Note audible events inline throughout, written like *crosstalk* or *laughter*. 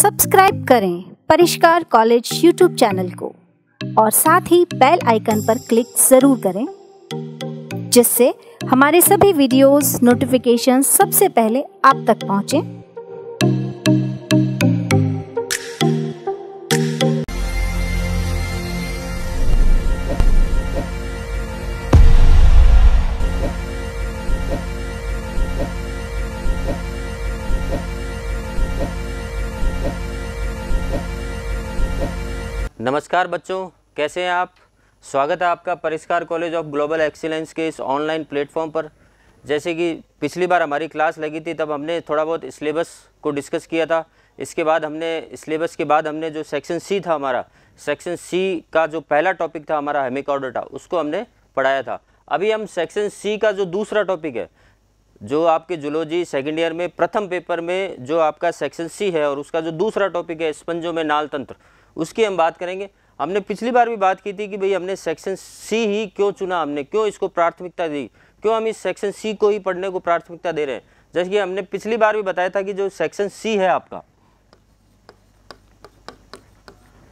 subscribe करें परिष्कार college YouTube channel को और साथ ही बेल आइकन पर क्लिक ज़रूर करें जिससे हमारे सभी वीडियोस नोटिफिकेशन सबसे पहले आप तक पहुंचे नमस्कार बच्चों कैसे हैं आप स्वागत है आपका परिष्कार कॉलेज ऑफ ग्लोबल एक्सीलेंस के इस ऑनलाइन प्लेटफॉर्म पर जैसे कि पिछली बार हमारी क्लास लगी थी तब हमने थोड़ा बहुत सिलेबस को डिस्कस किया था इसके बाद हमने सिलेबस के बाद हमने जो सेक्शन सी था हमारा सेक्शन सी का जो पहला टॉपिक था हमारा हेमिकॉर्डोटा उसको हमने पढ़ाया था अभी हम सेक्शन सी का जो दूसरा टॉपिक है जो आपके जुलॉजी सेकेंड ईयर में प्रथम पेपर में जो आपका सेक्शन सी है और उसका जो दूसरा टॉपिक है स्पंजों में नाल तंत्र उसकी हम बात करेंगे हमने पिछली बार भी बात की थी कि भाई हमने सेक्शन सी ही क्यों चुना हमने क्यों इसको प्राथमिकता दी क्यों हम इस सेक्शन सी को ही पढ़ने को प्राथमिकता दे रहे हैं जैसे कि हमने पिछली बार भी बताया था कि जो सेक्शन सी है आपका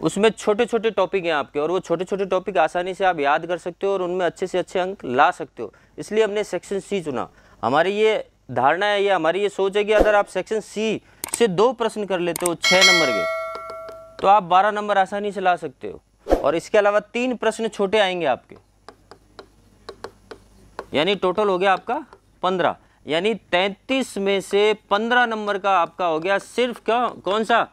उसमें छोटे छोटे टॉपिक हैं आपके और वो छोटे छोटे टॉपिक आसानी से आप याद कर सकते हो और उनमें अच्छे से अच्छे अंक ला सकते हो इसलिए हमने सेक्शन सी चुना हमारी ये धारणा है या हमारी ये सोच है कि अगर आप सेक्शन सी से दो प्रश्न कर लेते हो छः नंबर के तो आप बारह नंबर आसानी से ला सकते हो और इसके अलावा तीन प्रश्न छोटे आएंगे आपके यानी टोटल हो गया आपका पंद्रह यानी तैतीस में से पंद्रह नंबर का आपका हो गया सिर्फ क्या कौन सा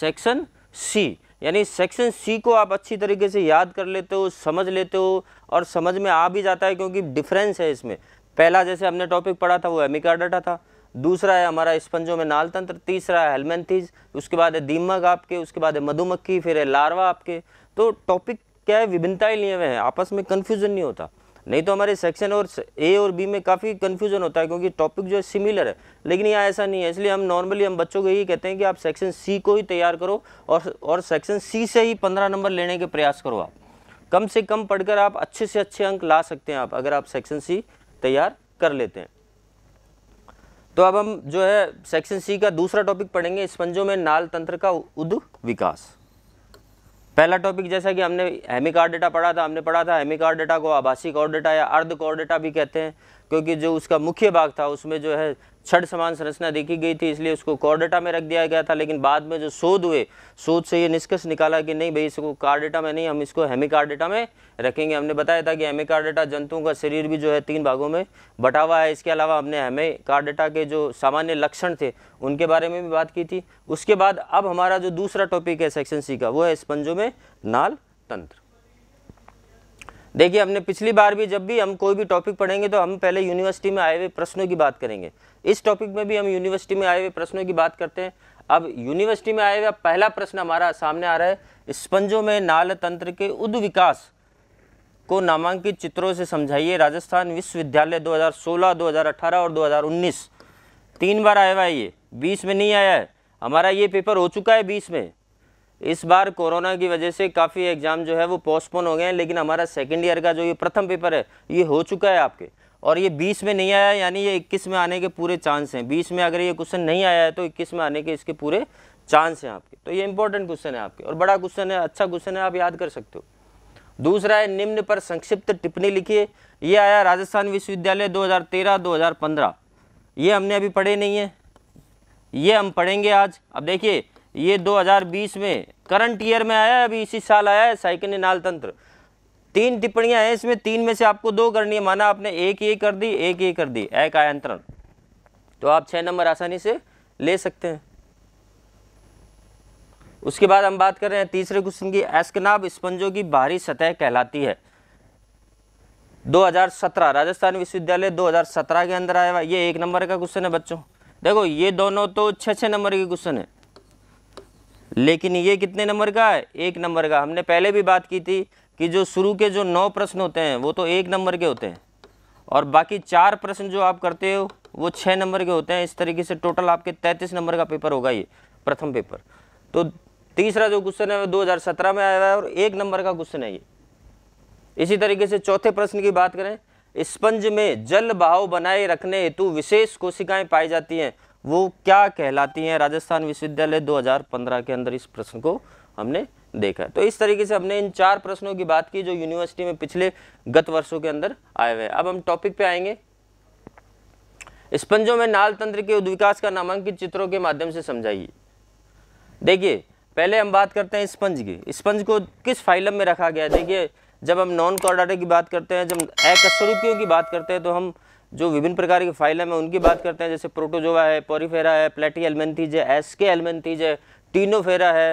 सेक्शन सी यानी सेक्शन सी को आप अच्छी तरीके से याद कर लेते हो समझ लेते हो और समझ में आ भी जाता है क्योंकि डिफरेंस है इसमें पहला जैसे हमने टॉपिक पढ़ा था वो डाटा e था दूसरा है हमारा स्पंजों में नाल तंत्र तीसरा है हेलमेंथीज उसके बाद है दीमक आपके उसके बाद है मधुमक्खी फिर है लार्वा आपके तो टॉपिक क्या है विभिन्नताएं लिए हुए हैं आपस में कन्फ्यूज़न नहीं होता नहीं तो हमारे सेक्शन और ए और बी में काफ़ी कन्फ्यूज़न होता है क्योंकि टॉपिक जो है सिमिलर है लेकिन यहाँ ऐसा नहीं है इसलिए हम नॉर्मली हम बच्चों को यही कहते हैं कि आप सेक्शन सी को ही तैयार करो और और सेक्शन सी से ही पंद्रह नंबर लेने के प्रयास करो आप कम से कम पढ़कर आप अच्छे से अच्छे अंक ला सकते हैं आप अगर आप सेक्शन सी तैयार कर लेते हैं तो अब हम जो है सेक्शन सी का दूसरा टॉपिक पढ़ेंगे स्पंजों में नाल तंत्र का उद विकास पहला टॉपिक जैसा कि हमने हेमिकार डेटा पढ़ा था हमने पढ़ा था हेमिकार डेटा को आभासी डेटा या अर्ध डेटा भी कहते हैं क्योंकि जो उसका मुख्य भाग था उसमें जो है छठ समान संरचना देखी गई थी इसलिए उसको कॉर्डेटा में रख दिया गया था लेकिन बाद में जो शोध हुए शोध से ये निष्कर्ष निकाला कि नहीं भाई इसको कार्डेटा में नहीं हम इसको हेमिकार्डेटा में रखेंगे हमने बताया था कि हेमिकार्डेटा जंतुओं का शरीर भी जो है तीन भागों में बटा हुआ है इसके अलावा हमने हेमिकार्डेटा के जो सामान्य लक्षण थे उनके बारे में भी बात की थी उसके बाद अब हमारा जो दूसरा टॉपिक है सेक्शन सी का वो है स्पंजों में नाल तंत्र देखिए हमने पिछली बार भी जब भी हम कोई भी टॉपिक पढ़ेंगे तो हम पहले यूनिवर्सिटी में आए हुए प्रश्नों की बात करेंगे इस टॉपिक में भी हम यूनिवर्सिटी में आए हुए प्रश्नों की बात करते हैं अब यूनिवर्सिटी में आए हुए पहला प्रश्न हमारा सामने आ रहा है स्पंजों में नाल तंत्र के उद विकास को नामांकित चित्रों से समझाइए राजस्थान विश्वविद्यालय 2016, 2018 और 2019 तीन बार आया हुआ है ये बीस में नहीं आया है हमारा ये पेपर हो चुका है बीस में इस बार कोरोना की वजह से काफ़ी एग्ज़ाम जो है वो पोस्टपोन हो गए हैं लेकिन हमारा सेकेंड ईयर का जो ये प्रथम पेपर है ये हो चुका है आपके और ये बीस में नहीं आया यानी ये इक्कीस में आने के पूरे चांस हैं बीस में अगर ये क्वेश्चन नहीं आया है तो इक्कीस में आने के इसके पूरे चांस हैं आपके तो ये इंपॉर्टेंट क्वेश्चन है आपके और बड़ा क्वेश्चन है अच्छा क्वेश्चन है आप याद कर सकते हो दूसरा है निम्न पर संक्षिप्त टिप्पणी लिखिए ये आया राजस्थान विश्वविद्यालय 2013-2015 ये हमने अभी पढ़े नहीं है ये हम पढ़ेंगे आज अब देखिए ये 2020 में करंट ईयर में आया है अभी इसी साल आया है साइकिल नाल तंत्र तीन टिप्पणियां हैं इसमें तीन में से आपको दो करनी है माना आपने एक ये कर दी एक ये कर दी एक आयंत्रण तो आप छः नंबर आसानी से ले सकते हैं उसके बाद हम बात कर रहे हैं तीसरे क्वेश्चन की एस्कनाब स्पंजों की बाहरी सतह कहलाती है 2017 राजस्थान विश्वविद्यालय 2017 के अंदर आया हुआ ये एक नंबर का क्वेश्चन है बच्चों देखो ये दोनों तो छः छः नंबर के क्वेश्चन है लेकिन ये कितने नंबर का है एक नंबर का हमने पहले भी बात की थी कि जो शुरू के जो नौ प्रश्न होते हैं वो तो एक नंबर के होते हैं और बाकी चार प्रश्न जो आप करते हो वो छः नंबर के होते हैं इस तरीके से टोटल आपके तैंतीस नंबर का पेपर होगा ये प्रथम पेपर तो तीसरा जो क्वेश्चन है वो 2017 में आया है और एक नंबर का क्वेश्चन है ये इसी तरीके से चौथे प्रश्न की बात करें स्पंज में जल बहाव बनाए रखने हेतु विशेष कोशिकाएं पाई जाती हैं वो क्या कहलाती हैं राजस्थान विश्वविद्यालय 2015 के अंदर इस प्रश्न को हमने देखा है तो इस तरीके से हमने इन चार प्रश्नों की बात की जो यूनिवर्सिटी में पिछले गत वर्षों के अंदर आए हुए हैं अब हम टॉपिक पे आएंगे स्पंजों में नाल तंत्र के उद्विकास का नामांकित चित्रों के माध्यम से समझाइए देखिए पहले हम बात करते हैं स्पंज की स्पंज को किस फाइलम में रखा गया है देखिए जब हम नॉन कॉर्डाटे की बात करते हैं जब अकस्वरूपियों की बात करते हैं तो हम जो विभिन्न प्रकार की फाइलम है उनकी बात करते हैं जैसे प्रोटोजोवा है पोरीफेरा है प्लेटी एलमेंथीज है एस के एलमेंथीज है टीनोफेरा है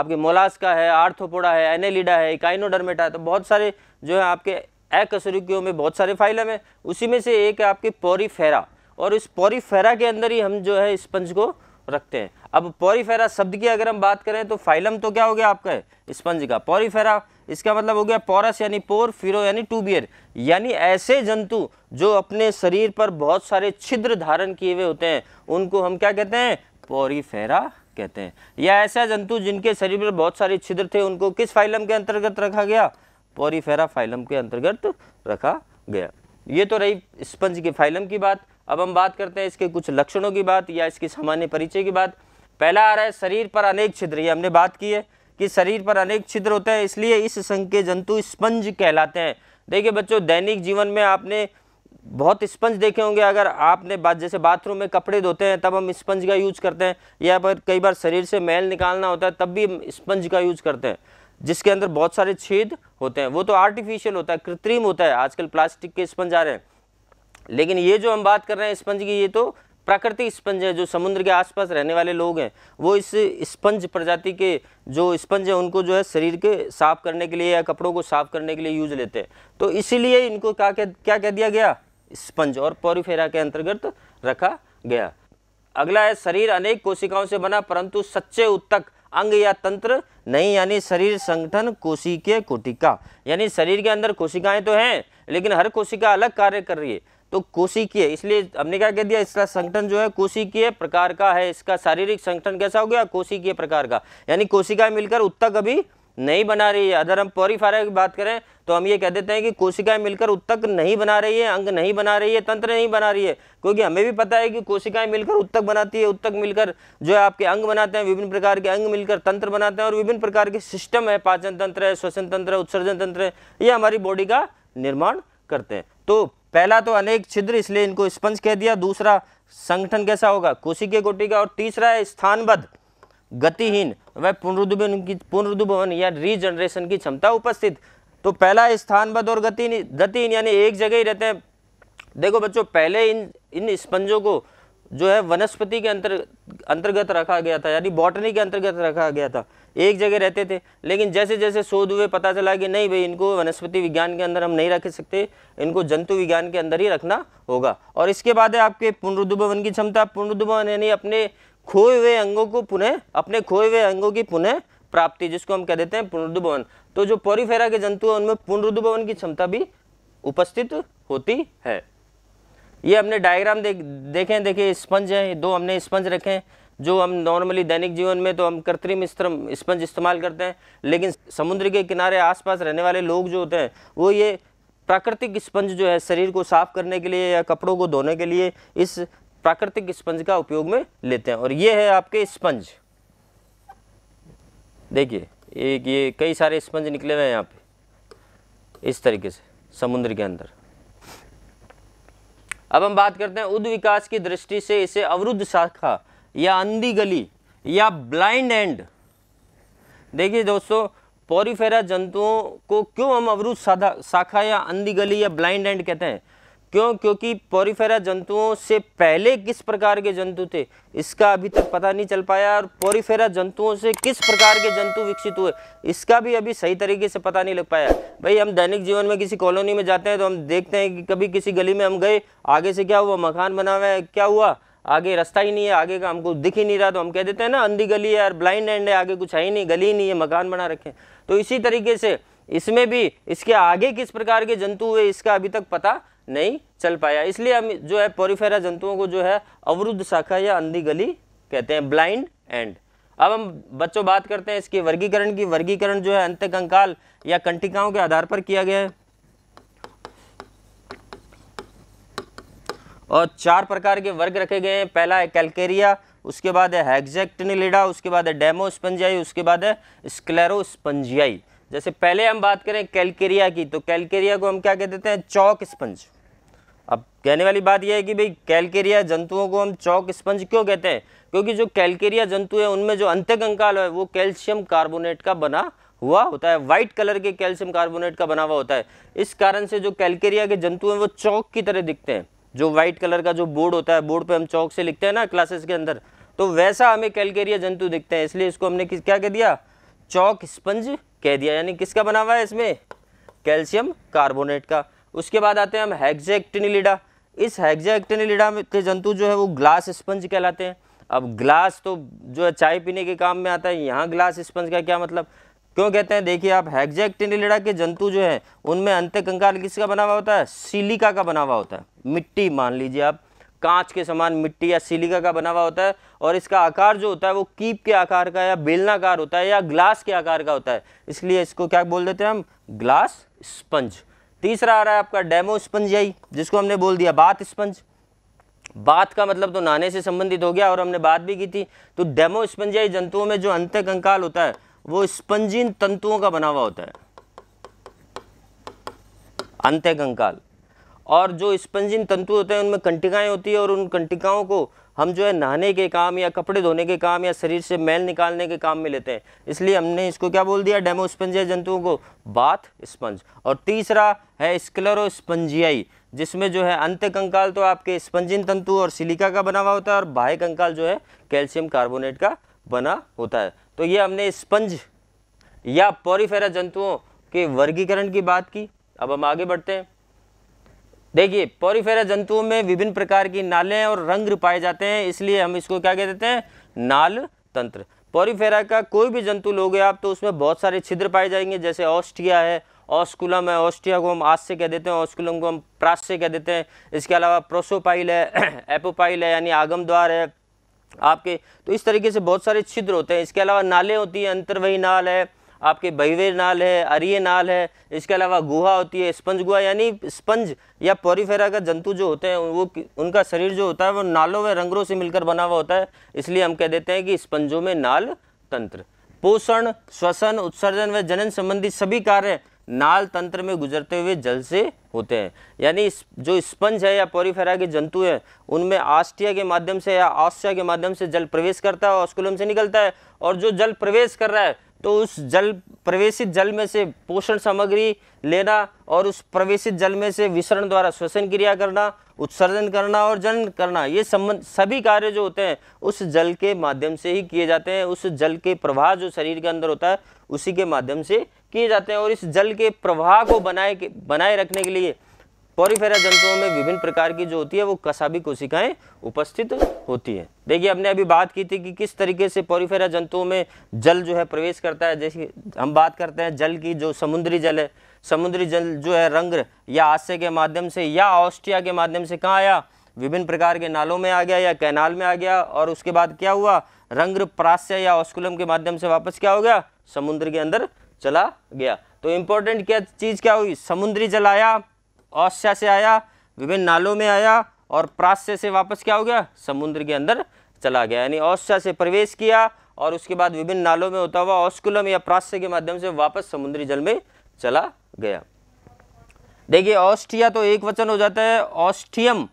आपके मोलास्का है आर्थोपोडा है एनेलिडा है इकाइनोडर्मेटा है तो बहुत सारे जो है आपके एकसरुकियों में बहुत सारे फाइलम है उसी में से एक है आपकी पोरीफेरा और इस पोरीफेरा के अंदर ही हम जो है स्पंज को रखते हैं अब पोरीफेरा शब्द की अगर हम बात करें तो फाइलम तो क्या हो गया आपका है स्पंज का पोरीफेरा इसका मतलब हो गया पोरस यानी पोर फिरो यानी टूबियर यानी ऐसे जंतु जो अपने शरीर पर बहुत सारे छिद्र धारण किए हुए होते हैं उनको हम क्या कहते हैं पोरीफेरा कहते हैं या ऐसा जंतु जिनके शरीर पर बहुत सारे छिद्र थे उनको किस फाइलम के अंतर्गत रखा गया पोरीफेरा फाइलम के अंतर्गत रखा गया ये तो रही स्पंज के फाइलम की बात अब हम बात करते हैं इसके कुछ लक्षणों की बात या इसकी सामान्य परिचय की बात पहला आ रहा है शरीर पर अनेक छिद्र ये हमने बात की है कि शरीर पर अनेक छिद्र होते हैं इसलिए इस संघ के जंतु स्पंज कहलाते हैं देखिए बच्चों दैनिक जीवन में आपने बहुत स्पंज देखे होंगे अगर आपने बात जैसे बाथरूम में कपड़े धोते हैं तब हम स्पंज का यूज करते हैं या फिर कई बार शरीर से मैल निकालना होता है तब भी हम स्पंज का यूज करते हैं जिसके अंदर बहुत सारे छेद होते हैं वो तो आर्टिफिशियल होता है कृत्रिम होता है आजकल प्लास्टिक के स्पंज आ रहे हैं लेकिन ये जो हम बात कर रहे हैं स्पंज की ये तो प्राकृतिक स्पंज है जो समुद्र के आसपास रहने वाले लोग हैं वो इस स्पंज प्रजाति के जो स्पंज है उनको जो है शरीर के साफ करने के लिए या कपड़ों को साफ करने के लिए यूज लेते हैं तो इसीलिए इनको क्या क्या कह दिया गया स्पंज और पोरिफेरा के अंतर्गत रखा गया अगला है शरीर अनेक कोशिकाओं से बना परंतु सच्चे उत्तक अंग या तंत्र नहीं यानी शरीर संगठन कोशिकीय कोटिका यानी शरीर के अंदर कोशिकाएं तो हैं लेकिन हर कोशिका अलग कार्य कर रही है तो कोशिकीय इसलिए हमने क्या कह दिया इसका संगठन जो है कोशिकीय प्रकार का है इसका शारीरिक संगठन कैसा हो गया कोशिकीय प्रकार का यानी कोशिकाएं मिलकर उत्तक अभी नहीं बना रही है अगर हम पॉरीफारा की बात करें तो हम ये कह देते हैं कि कोशिकाएं मिलकर उत्तक नहीं बना रही है अंग नहीं बना रही है तंत्र नहीं बना रही है क्योंकि हमें भी पता है कि कोशिकाएं मिलकर उत्तक बनाती है उत्तक मिलकर जो है आपके अंग बनाते हैं विभिन्न प्रकार के अंग मिलकर तंत्र बनाते हैं और विभिन्न प्रकार के सिस्टम है पाचन तंत्र है श्वसन तंत्र है उत्सर्जन तंत्र है ये हमारी बॉडी का निर्माण करते हैं तो पहला तो अनेक छिद्र इसलिए इनको स्पंज कह दिया दूसरा संगठन कैसा होगा कोशिकीय का और तीसरा है स्थानबद्ध गतिहीन वह पुनरुद्भवन की पुनरुद्भवन या रीजनरेशन की क्षमता उपस्थित तो पहला स्थानबद्ध और गतिहीन गतिहीन यानी एक जगह ही रहते हैं देखो बच्चों पहले इन इन स्पंजों को जो है वनस्पति के अंतर अंतर्गत रखा गया था यानी बॉटनी के अंतर्गत रखा गया था एक जगह रहते थे लेकिन जैसे जैसे शोध हुए पता चला कि नहीं भाई इनको वनस्पति विज्ञान के अंदर हम नहीं रख सकते इनको जंतु विज्ञान के अंदर ही रखना होगा और इसके बाद है आपके पुनरुद्भवन की क्षमता पुनरुद्भवन यानी अपने खोए हुए अंगों को पुनः अपने खोए हुए अंगों की पुनः प्राप्ति जिसको हम कह देते हैं पुनरुद्भवन तो जो पोरीफेरा के जंतु हैं उनमें पुनरुद्भवन की क्षमता भी उपस्थित होती है ये हमने डायग्राम देख देखें देखिए स्पंज हैं दो हमने स्पंज रखे हैं जो हम नॉर्मली दैनिक जीवन में तो हम कृत्रिम स्पंज इस्तेमाल करते हैं लेकिन समुद्र के किनारे आसपास रहने वाले लोग जो होते हैं वो ये प्राकृतिक स्पंज जो है शरीर को साफ करने के लिए या कपड़ों को धोने के लिए इस प्राकृतिक स्पंज का उपयोग में लेते हैं और ये है आपके स्पंज देखिए एक ये कई सारे स्पंज निकले हुए हैं यहाँ पे इस तरीके से समुद्र के अंदर अब हम बात करते हैं उद विकास की दृष्टि से इसे अवरुद्ध शाखा या अंधी गली या ब्लाइंड एंड देखिए दोस्तों पोरीफेरा जंतुओं को क्यों हम अवरुद्ध शाखा या अंधी गली या ब्लाइंड एंड कहते हैं क्यों क्योंकि पोरीफेरा जंतुओं से पहले किस प्रकार के जंतु थे इसका अभी तक पता नहीं चल पाया और पोरीफेरा जंतुओं से किस प्रकार के जंतु विकसित हुए इसका भी अभी सही तरीके से पता नहीं लग पाया भाई हम दैनिक जीवन में किसी कॉलोनी में जाते हैं तो हम देखते हैं कि कभी किसी गली में हम गए आगे से क्या हुआ मकान बना हुआ है क्या हुआ आगे रास्ता ही नहीं है आगे का हमको दिख ही नहीं रहा तो हम कह देते हैं ना अंधी गली है और ब्लाइंड एंड है आगे कुछ है ही नहीं गली ही नहीं है मकान बना रखे तो इसी तरीके से इसमें भी इसके आगे किस प्रकार के जंतु हुए इसका अभी तक पता नहीं चल पाया इसलिए हम जो है पोरीफेरा जंतुओं को जो है अवरुद्ध शाखा या अंधी गली कहते हैं ब्लाइंड एंड अब हम बच्चों बात करते हैं इसके वर्गीकरण की वर्गीकरण जो है अंत कंकाल या कंटिकाओं के आधार पर किया गया है और चार प्रकार के वर्ग रखे गए हैं पहला है कैलकेरिया उसके बाद है हेक्जेक्टनिलिडा उसके बाद है डेमोस्पंजियाई उसके बाद है स्क्लेरोस्पंजियाई जैसे पहले हम बात करें कैलकेरिया की तो कैलकेरिया को हम क्या कह देते हैं चौक स्पंज अब कहने वाली बात यह है कि भाई कैलकेरिया जंतुओं को हम चौक स्पंज क्यों कहते हैं क्योंकि जो कैलकेरिया जंतु है उनमें जो अंत्य कंकाल है वो कैल्शियम कार्बोनेट का बना हुआ होता है व्हाइट कलर के कैल्शियम कार्बोनेट का बना हुआ होता है इस कारण से जो कैलकेरिया के जंतु हैं वो चौक की तरह दिखते हैं जो व्हाइट कलर का जो बोर्ड होता है बोर्ड पर हम चौक से लिखते हैं ना क्लासेस के अंदर तो वैसा हमें कैलकेरिया जंतु दिखते हैं इसलिए इसको हमने किस क्या कह दिया चौक स्पंज कह दिया यानी किसका बना हुआ है इसमें कैल्शियम कार्बोनेट का उसके बाद आते हैं हम हेक्जेक्टिनिलिडा इस हेक्जेक्टिनिलिडा के जंतु जो है वो ग्लास स्पंज कहलाते हैं अब ग्लास तो जो है चाय पीने के काम में आता है यहाँ ग्लास स्पंज का क्या मतलब क्यों कहते हैं देखिए आप हेक्जेक्टिनिलिडा के जंतु जो हैं उनमें अंत्य कंकाल किसका बना हुआ होता है सिलिका का बना हुआ होता है मिट्टी मान लीजिए आप कांच के समान मिट्टी या सिलिका का बना हुआ होता है और इसका आकार जो होता है वो कीप के आकार का या बेलनाकार होता है या ग्लास के आकार का होता है इसलिए इसको क्या बोल देते हैं हम ग्लास स्पंज तीसरा आ रहा है आपका डेमो यही जिसको हमने बोल दिया बात स्पंज बात का मतलब तो नहाने से संबंधित हो गया और हमने बात भी की थी तो डेमो स्पंजियाई जंतुओं में जो अंत कंकाल होता है वो स्पंजिन तंतुओं का बना हुआ होता है अंत कंकाल और जो स्पंजिन तंतु होते हैं उनमें कंटिकाएं होती है और उन कंटिकाओं को हम जो है नहाने के काम या कपड़े धोने के काम या शरीर से मैल निकालने के काम में लेते हैं इसलिए हमने इसको क्या बोल दिया डेमो स्पंजिया जंतुओं को बाथ स्पंज और तीसरा है स्क्लरो स्पंजियाई जिसमें जो है अंत्य कंकाल तो आपके स्पंजिन तंतु और सिलिका का बना हुआ होता है और बाह्य कंकाल जो है कैल्शियम कार्बोनेट का बना होता है तो ये हमने स्पंज या पोरीफेरा जंतुओं के वर्गीकरण की बात की अब हम आगे बढ़ते हैं देखिए पॉरीफेरा जंतुओं में विभिन्न प्रकार की नालें और रंग पाए जाते हैं इसलिए हम इसको क्या कह देते हैं नाल तंत्र पॉरीफेरा का कोई भी जंतु लोगे आप तो उसमें बहुत सारे छिद्र पाए जाएंगे जैसे ऑस्ट्रिया है ऑस्कुलम है ऑस्ट्रिया को हम आज से कह देते हैं ऑस्कुलम को हम प्रास से कह देते हैं इसके अलावा प्रोसोपाइल है *clears throat* एपोपाइल है यानी आगम द्वार है आपके तो इस तरीके से बहुत सारे छिद्र होते हैं इसके अलावा नाले होती हैं अंतर्वही नाल है आपके बहिवे नाल है अरिय नाल है इसके अलावा गुहा होती है स्पंज गुहा यानी स्पंज या पोरीफेरा का जंतु जो होते हैं वो उनका शरीर जो होता है वो नालों व रंगरों से मिलकर बना हुआ होता है इसलिए हम कह देते हैं कि स्पंजों में नाल तंत्र पोषण श्वसन उत्सर्जन व जनन संबंधी सभी कार्य नाल तंत्र में गुजरते हुए जल से होते हैं यानी जो स्पंज है या पोरीफेरा के जंतु हैं उनमें आस्टिया के माध्यम से या आस्या के माध्यम से जल प्रवेश करता है और ऑस्कुलम से निकलता है और जो जल प्रवेश कर रहा है तो उस जल प्रवेशित जल में से पोषण सामग्री लेना और उस प्रवेशित जल में से विसरण द्वारा श्वसन क्रिया करना उत्सर्जन करना और जन करना ये संबंध सभी कार्य जो होते हैं उस जल के माध्यम से ही किए जाते हैं उस जल के प्रवाह जो शरीर के अंदर होता है उसी के माध्यम से किए जाते हैं और इस जल के प्रवाह को बनाए बनाए रखने के लिए पॉरीफेरा जंतुओं में विभिन्न प्रकार की जो होती है वो कसाबी कोशिकाएं उपस्थित होती है देखिए हमने अभी बात की थी कि किस तरीके से पॉरीफेरा जंतुओं में जल जो है प्रवेश करता है जैसे हम बात करते हैं जल की जो समुद्री जल है समुद्री जल जो है रंग या आशय के माध्यम से या ऑस्ट्रिया के माध्यम से कहाँ आया विभिन्न प्रकार के नालों में आ गया या कैनाल में आ गया और उसके बाद क्या हुआ रंग प्रास्य या ऑस्कुलम के माध्यम से वापस क्या हो गया समुद्र के अंदर चला गया तो इम्पोर्टेंट क्या चीज़ क्या हुई समुद्री जल आया औस्या से आया विभिन्न नालों में आया और प्राश्य से वापस क्या हो गया समुद्र के अंदर चला गया यानी औस्या से प्रवेश किया और उसके बाद विभिन्न नालों में होता हुआ औस्कुलम या प्रास्य के माध्यम से वापस समुद्री जल में चला गया देखिए ऑस्ट्रिया तो एक वचन हो जाता है ऑस्ट्रियम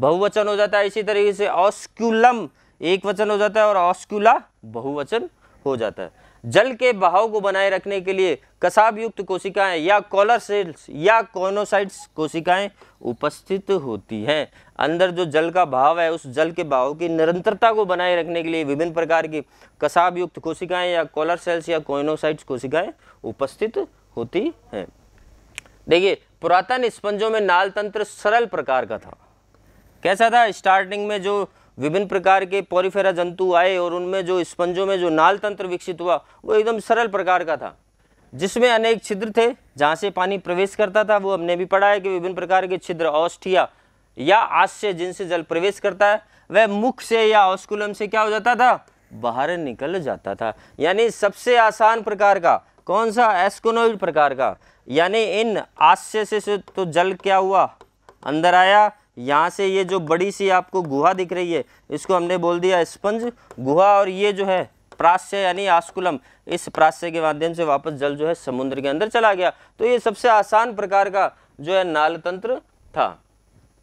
बहुवचन हो जाता है इसी तरीके से ऑस्क्यूलम एक वचन हो जाता है और ऑस्क्यूला बहुवचन हो जाता है जल के बहाव को बनाए रखने के लिए कसाब युक्त कोशिकाएं या कॉलर सेल्स या कोनोसाइट्स कोशिकाएं उपस्थित होती हैं अंदर जो जल का भाव है उस जल के भाव की निरंतरता को बनाए रखने के लिए विभिन्न प्रकार की कसाब युक्त कोशिकाएं या कॉलर सेल्स या कोनोसाइट्स कोशिकाएं उपस्थित होती हैं देखिए पुरातन स्पंजों में नाल तंत्र सरल प्रकार का था कैसा था स्टार्टिंग में जो विभिन्न प्रकार के पोरिफेरा जंतु आए और उनमें जो स्पंजों में जो नाल तंत्र विकसित हुआ वो एकदम सरल प्रकार का था जिसमें अनेक छिद्र थे जहाँ से पानी प्रवेश करता था वो हमने भी पढ़ा है कि विभिन्न प्रकार के छिद्र औष्ठिया या आश्य जिनसे जल प्रवेश करता है वह मुख से या औस्कुलम से क्या हो जाता था बाहर निकल जाता था यानी सबसे आसान प्रकार का कौन सा एस्कोनोइड प्रकार का यानी इन आशय से तो जल क्या हुआ अंदर आया यहाँ से ये जो बड़ी सी आपको गुहा दिख रही है इसको हमने बोल दिया स्पंज गुहा और ये जो है प्राश्य यानी आस्कुलम इस प्राश्य के माध्यम से वापस जल जो है समुद्र के अंदर चला गया तो ये सबसे आसान प्रकार का जो है नाल तंत्र था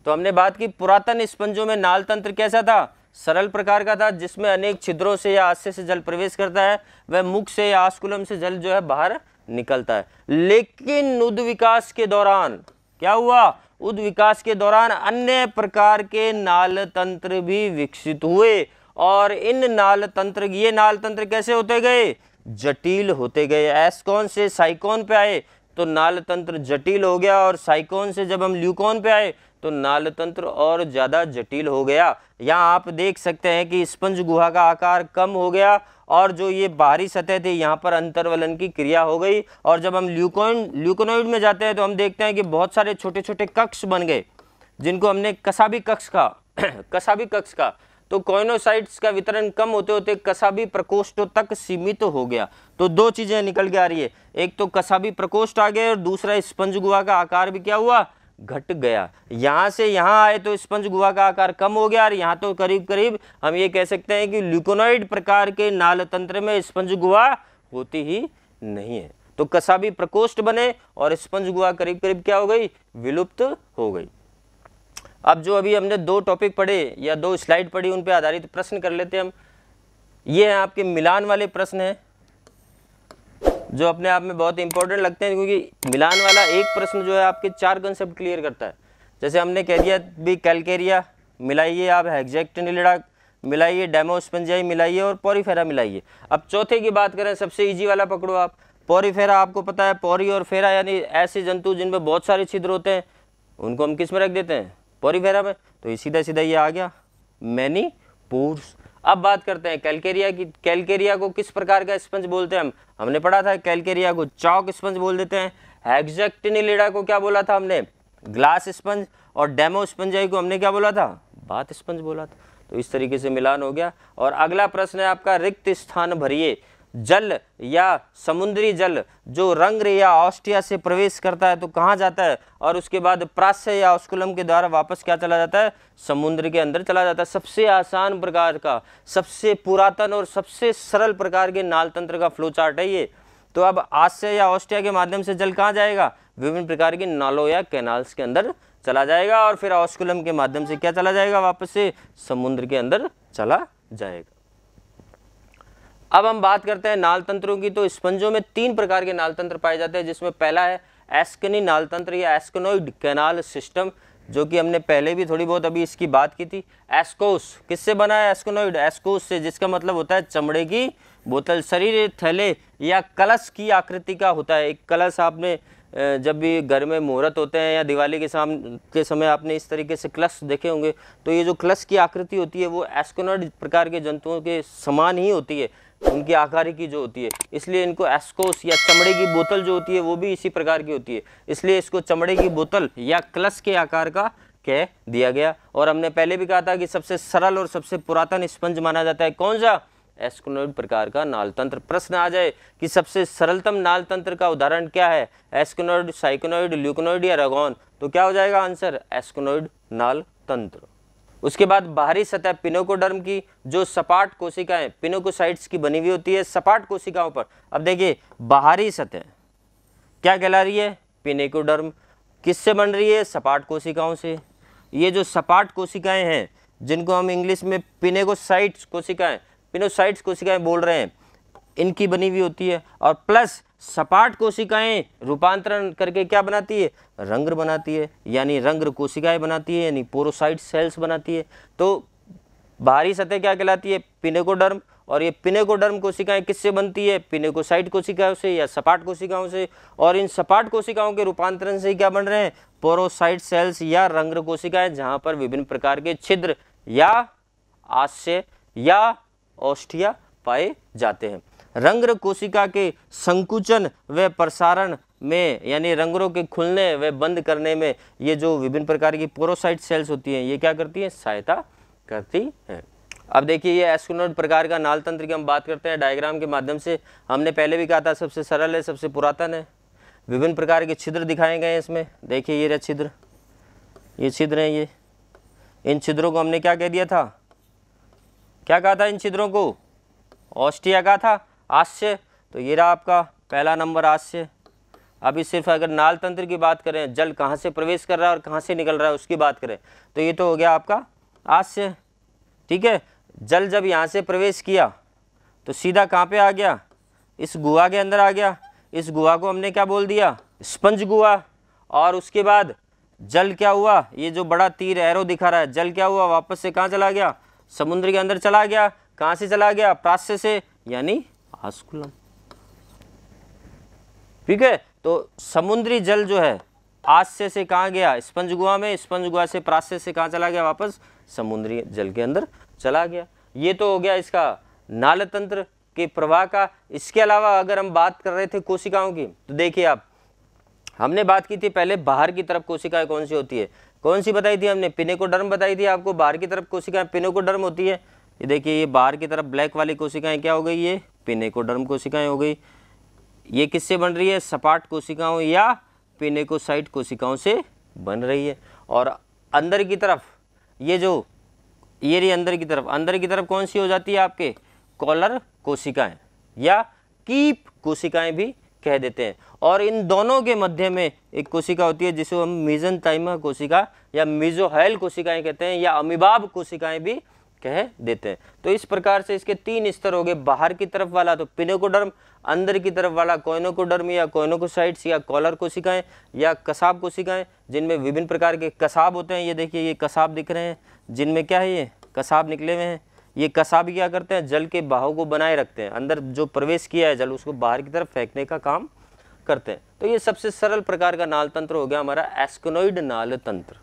तो हमने बात की पुरातन स्पंजों में नाल तंत्र कैसा था सरल प्रकार का था जिसमें अनेक छिद्रों से या आस्य से जल प्रवेश करता है वह मुख से या आस्कुलम से जल जो है बाहर निकलता है लेकिन उद्विकास के दौरान क्या हुआ उद विकास के दौरान अन्य प्रकार के नाल तंत्र भी विकसित हुए और इन नाल तंत्र ये नाल तंत्र कैसे होते गए जटिल होते गए कौन से साइकोन पे आए तो नाल तंत्र जटिल हो गया और साइकोन से जब हम ल्यूकोन पे आए तो नालतंत्र और ज़्यादा जटिल हो गया यहाँ आप देख सकते हैं कि स्पंज गुहा का आकार कम हो गया और जो ये बाहरी सतह थी यहाँ पर अंतर्वलन की क्रिया हो गई और जब हम ल्यूकोइन ल्यूकोनोइड में जाते हैं तो हम देखते हैं कि बहुत सारे छोटे छोटे कक्ष बन गए जिनको हमने कसाबी कक्ष का *clears throat* कसाबी कक्ष का तो कोइनोसाइट्स का वितरण कम होते होते कसाबी प्रकोष्ठों तक सीमित हो गया तो दो चीज़ें निकल के आ रही है एक तो कसाबी प्रकोष्ठ आ गया और दूसरा स्पंज गुहा का आकार भी क्या हुआ घट गया यहाँ से यहाँ आए तो स्पंज गुहा का आकार कम हो गया और यहाँ तो करीब करीब हम ये कह सकते हैं कि ल्यूकोनॉइड प्रकार के नाल तंत्र में स्पंज गुहा होती ही नहीं है तो कसाबी प्रकोष्ठ बने और स्पंज गुहा करीब करीब क्या हो गई विलुप्त हो गई अब जो अभी हमने दो टॉपिक पढ़े या दो स्लाइड पढ़ी उन पर आधारित प्रश्न कर लेते हैं हम ये हैं आपके मिलान वाले प्रश्न हैं जो अपने आप में बहुत इंपॉर्टेंट लगते हैं क्योंकि मिलान वाला एक प्रश्न जो है आपके चार कंसेप्ट क्लियर करता है जैसे हमने कह दिया भी कैलकेरिया मिलाइए आप एग्जैक्ट नीलडा मिलाइए डेमोस्पंजाई मिलाइए और पोरीफेरा मिलाइए अब चौथे की बात करें सबसे ईजी वाला पकड़ो आप पोरीफेरा आपको पता है पौरी और फेरा यानी ऐसे जंतु जिनमें बहुत सारे छिद्र होते हैं उनको हम किस में रख देते हैं पोरीफेरा में तो सीधा सीधा ये आ गया मैनी पोर्स अब बात करते हैं कैलकेरिया की कैलकेरिया को किस प्रकार का स्पंज बोलते हैं हम हमने पढ़ा था कैलकेरिया को चौक स्पंज बोल देते हैं हेक्जेक्टिनिलेडा को क्या बोला था हमने ग्लास स्पंज और डेमो स्पंजाई को हमने क्या बोला था बात स्पंज बोला था तो इस तरीके से मिलान हो गया और अगला प्रश्न है आपका रिक्त स्थान भरिए जल या समुद्री जल जो रंग्र या ऑस्ट्रिया से प्रवेश करता है तो कहाँ जाता है और उसके बाद प्रास्य या ऑस्कुलम के द्वारा वापस क्या चला जाता है समुद्र के अंदर चला जाता है सबसे आसान प्रकार का सबसे पुरातन और सबसे सरल प्रकार के नाल तंत्र का फ्लो चार्ट है ये तो अब आस्य या ऑस्ट्रिया के माध्यम से जल कहाँ जाएगा विभिन्न प्रकार के नालों या कैनाल्स के अंदर चला जाएगा और फिर ऑस्कुलम के माध्यम से क्या चला जाएगा वापस से समुद्र के अंदर चला जाएगा अब हम बात करते हैं नाल तंत्रों की तो स्पंजों में तीन प्रकार के नाल तंत्र पाए जाते हैं जिसमें पहला है एस्कनी नाल तंत्र या एस्कनोइड कैनाल सिस्टम जो कि हमने पहले भी थोड़ी बहुत अभी इसकी बात की थी एस्कोस किससे बना है एस्कोनोइड एस्कोस से जिसका मतलब होता है चमड़े की बोतल शरीर थैले या कलश की आकृति का होता है एक कलश आपने जब भी घर में मुहूर्त होते हैं या दिवाली के साम के समय आपने इस तरीके से क्लश देखे होंगे तो ये जो क्लश की आकृति होती है वो एस्कोनोइड प्रकार के जंतुओं के समान ही होती है उनकी आकार की जो होती है इसलिए इनको एस्कोस या चमड़े की बोतल जो होती है वो भी इसी प्रकार की होती है इसलिए इसको चमड़े की बोतल या क्लस के आकार का कह दिया गया और हमने पहले भी कहा था कि सबसे सरल और सबसे पुरातन स्पंज माना जाता है कौन सा एस्कोनोइड प्रकार का नाल तंत्र प्रश्न आ जाए कि सबसे सरलतम नाल तंत्र का उदाहरण क्या है एस्कोनोइड साइकोनोइड ल्यूकोनोइड या रगोन तो क्या हो जाएगा आंसर एस्कोनोइड नाल तंत्र उसके बाद बाहरी सतह पिनोकोडर्म की जो सपाट कोशिकाएं पिनोकोसाइट्स की बनी हुई होती है सपाट कोशिकाओं पर अब देखिए बाहरी सतह क्या कहला रही है पिनेकोडर्म किससे बन रही है सपाट कोशिकाओं से ये जो सपाट कोशिकाएं हैं जिनको हम इंग्लिश में पिनेकोसाइट्स कोशिकाएं पिनोसाइट्स कोशिकाएं बोल रहे हैं इनकी बनी हुई होती है और प्लस सपाट कोशिकाएं रूपांतरण करके क्या बनाती है रंग्र बनाती है यानी रंग्र कोशिकाएं बनाती है यानी पोरोसाइट सेल्स बनाती है तो बाहरी सतह क्या कहलाती है पिनेकोडर्म और ये पिनेकोडर्म कोशिकाएं किससे बनती है पिनेकोसाइट कोशिकाओं से या सपाट कोशिकाओं से और इन सपाट कोशिकाओं के रूपांतरण से क्या बन रहे हैं पोरोसाइट सेल्स या रंग्र कोशिकाएं जहां पर विभिन्न प्रकार के छिद्र या आश्य या ऑस्टिया पाए जाते हैं रंग्र कोशिका के संकुचन व प्रसारण में यानी रंगरों के खुलने व बंद करने में ये जो विभिन्न प्रकार की पोरोसाइट सेल्स होती हैं ये क्या करती हैं सहायता करती हैं अब देखिए ये एस्कुनोड प्रकार का नाल तंत्र की हम बात करते हैं डायग्राम के माध्यम से हमने पहले भी कहा था सबसे सरल है सबसे पुरातन है विभिन्न प्रकार के छिद्र दिखाए गए हैं इसमें देखिए ये छिद्र ये छिद्र हैं ये इन छिद्रों को हमने क्या कह दिया था क्या कहा था इन छिद्रों को ऑस्ट्रिया कहा था आश्य तो ये रहा आपका पहला नंबर आश्य अभी सिर्फ अगर नाल तंत्र की बात करें जल कहाँ से प्रवेश कर रहा है और कहाँ से निकल रहा है उसकी बात करें तो ये तो हो गया आपका आश्य ठीक है जल जब यहाँ से प्रवेश किया तो सीधा कहाँ पे आ गया इस गुहा के अंदर आ गया इस गुहा को हमने क्या बोल दिया स्पंज गुहा और उसके बाद जल क्या हुआ ये जो बड़ा तीर एरो दिखा रहा है जल क्या हुआ वापस से कहाँ चला गया समुद्र के अंदर चला गया कहाँ से चला गया प्राश्य से यानी आस्कुलम ठीक है तो समुद्री जल जो है आस्य से कहाँ गया स्पंज गुआ में स्पंज गुआ से प्रास्य से कहाँ चला गया वापस समुद्री जल के अंदर चला गया ये तो हो गया इसका नाल तंत्र के प्रवाह का इसके अलावा अगर हम बात कर रहे थे कोशिकाओं की तो देखिए आप हमने बात की थी पहले बाहर की तरफ कोशिकाएं कौन सी होती है कौन सी बताई थी हमने पिनेकोडर्म बताई थी आपको बाहर की तरफ कोशिकाएं पिनेकोडर्म होती है ये देखिए ये बाहर की तरफ ब्लैक वाली कोशिकाएं क्या हो गई ये पिनेकोडर्म कोशिकाएं हो गई ये किससे बन रही है सपाट कोशिकाओं या पिनेकोसाइट कोशिकाओं से बन रही है और अंदर की तरफ ये जो ये रही अंदर की तरफ अंदर की तरफ कौन सी हो जाती है आपके कॉलर कोशिकाएं या कीप कोशिकाएं भी कह देते हैं और इन दोनों के मध्य में एक कोशिका होती है जिसे हम मिजन ताइमा कोशिका या मिजोहैल कोशिकाएं कहते हैं या अमिबाब कोशिकाएं भी कह देते हैं तो इस प्रकार से इसके तीन स्तर हो गए बाहर की तरफ वाला तो पिनोकोडर्म अंदर की तरफ वाला कोइनोकोडर्म या कोइनोकोसाइट्स या कॉलर कोशिकाएं या कसाब कोशिकाएं जिनमें विभिन्न प्रकार के कसाब होते हैं ये देखिए ये कसाब दिख रहे हैं जिनमें क्या है ये कसाब निकले हुए हैं ये कसाब क्या करते हैं जल के बहाव को बनाए रखते हैं अंदर जो प्रवेश किया है जल उसको बाहर की तरफ फेंकने का काम करते हैं तो ये सबसे सरल प्रकार का नाल तंत्र हो गया हमारा एस्कोनोइड नाल तंत्र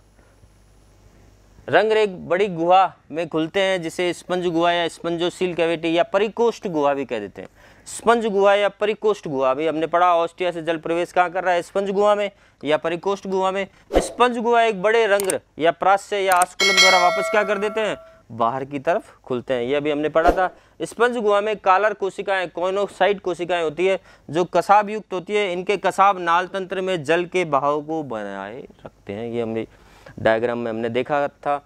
रंग रेग बड़ी गुहा में खुलते हैं जिसे स्पंज गुहा या स्पंजोसील कैविटी या परिकोष्ठ गुहा भी कह देते हैं स्पंज गुहा या परिकोष्ठ गुहा भी हमने पढ़ा ऑस्ट्रिया से जल प्रवेश कहाँ कर रहा है स्पंज गुहा में या परिकोष्ठ गुहा में स्पंज गुहा एक बड़े रंग या प्राश्य या आस्कुलम द्वारा वापस क्या कर देते हैं बाहर की तरफ खुलते हैं यह भी हमने पढ़ा था स्पंज गुहा में कालर कोशिकाएं कोनोक्साइड कोशिकाएं होती है जो कसाब युक्त होती है इनके कसाब नाल तंत्र में जल के बहाव को बनाए रखते हैं ये हमने डायग्राम में हमने देखा था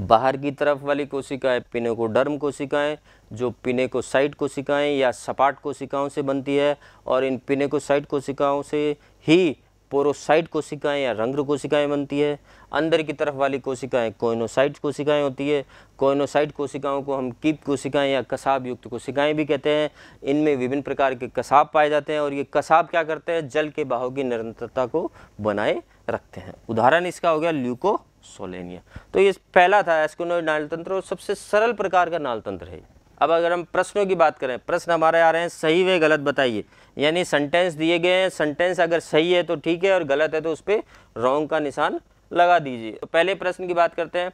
बाहर की तरफ वाली कोशिकाएं पिनेकोडर्म कोशिकाएं जो पिनेकोसाइट कोशिकाएं या सपाट कोशिकाओं से बनती है और इन पिनेकोसाइट कोशिकाओं से ही पोरोसाइट कोशिकाएं या रंग्र कोशिकाएं बनती है अंदर की तरफ वाली कोशिकाएं कोइनोसाइट कोशिकाएं होती है कोइनोसाइट कोशिकाओं को हम कीप कोशिकाएं या कसाब युक्त कोशिकाएं भी कहते हैं इनमें विभिन्न प्रकार के कसाब पाए जाते हैं और ये कसाब क्या करते हैं जल के बहाव की निरंतरता को बनाए रखते हैं उदाहरण इसका हो गया ल्यूको सोलेनिया तो ये पहला था एस्कोनोइड नालतंत्र और सबसे सरल प्रकार का नालतंत्र है अब अगर हम प्रश्नों की बात करें प्रश्न हमारे आ रहे हैं सही वे गलत बताइए यानी सेंटेंस दिए गए हैं सेंटेंस अगर सही है तो ठीक है और गलत है तो उस पर रॉन्ग का निशान लगा दीजिए तो पहले प्रश्न की बात करते हैं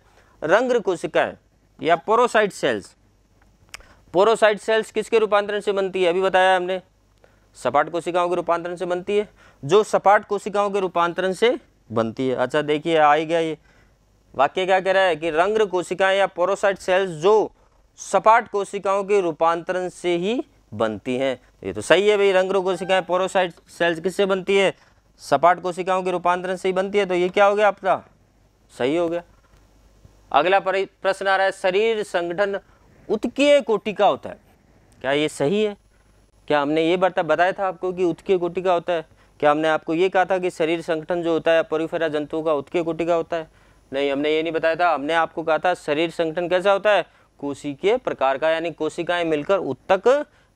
रंग्र कोशिकाएं या पोरोसाइट सेल्स पोरोसाइट सेल्स किसके रूपांतरण से बनती है अभी बताया हमने सपाट कोशिकाओं के रूपांतरण से बनती है जो सपाट कोशिकाओं के रूपांतरण से बनती है अच्छा देखिए आ ही गया ये वाक्य क्या कह रहा है कि रंग्र कोशिकाएं या पोरोसाइट सेल्स जो सपाट कोशिकाओं के रूपांतरण से ही बनती हैं ये तो सही है भाई रंग्र कोशिकाएं पोरोसाइट सेल्स किससे बनती है सपाट कोशिकाओं के रूपांतरण से ही बनती है तो ये क्या हो गया आपका सही हो गया अगला प्रश्न आ रहा है शरीर संगठन उत्कीय कोटिका होता है क्या ये सही है क्या हमने ये बता बताया था आपको कि उत्कीय कोटिका होता है क्या हमने आपको ये कहा था कि शरीर संगठन जो होता है परिफेरा जंतुओं का उत्कीय कोटिका होता है नहीं हमने ये नहीं बताया था हमने आपको कहा था शरीर संगठन कैसा होता है कोशिकीय प्रकार का यानी कोशिकाएं मिलकर उत्तक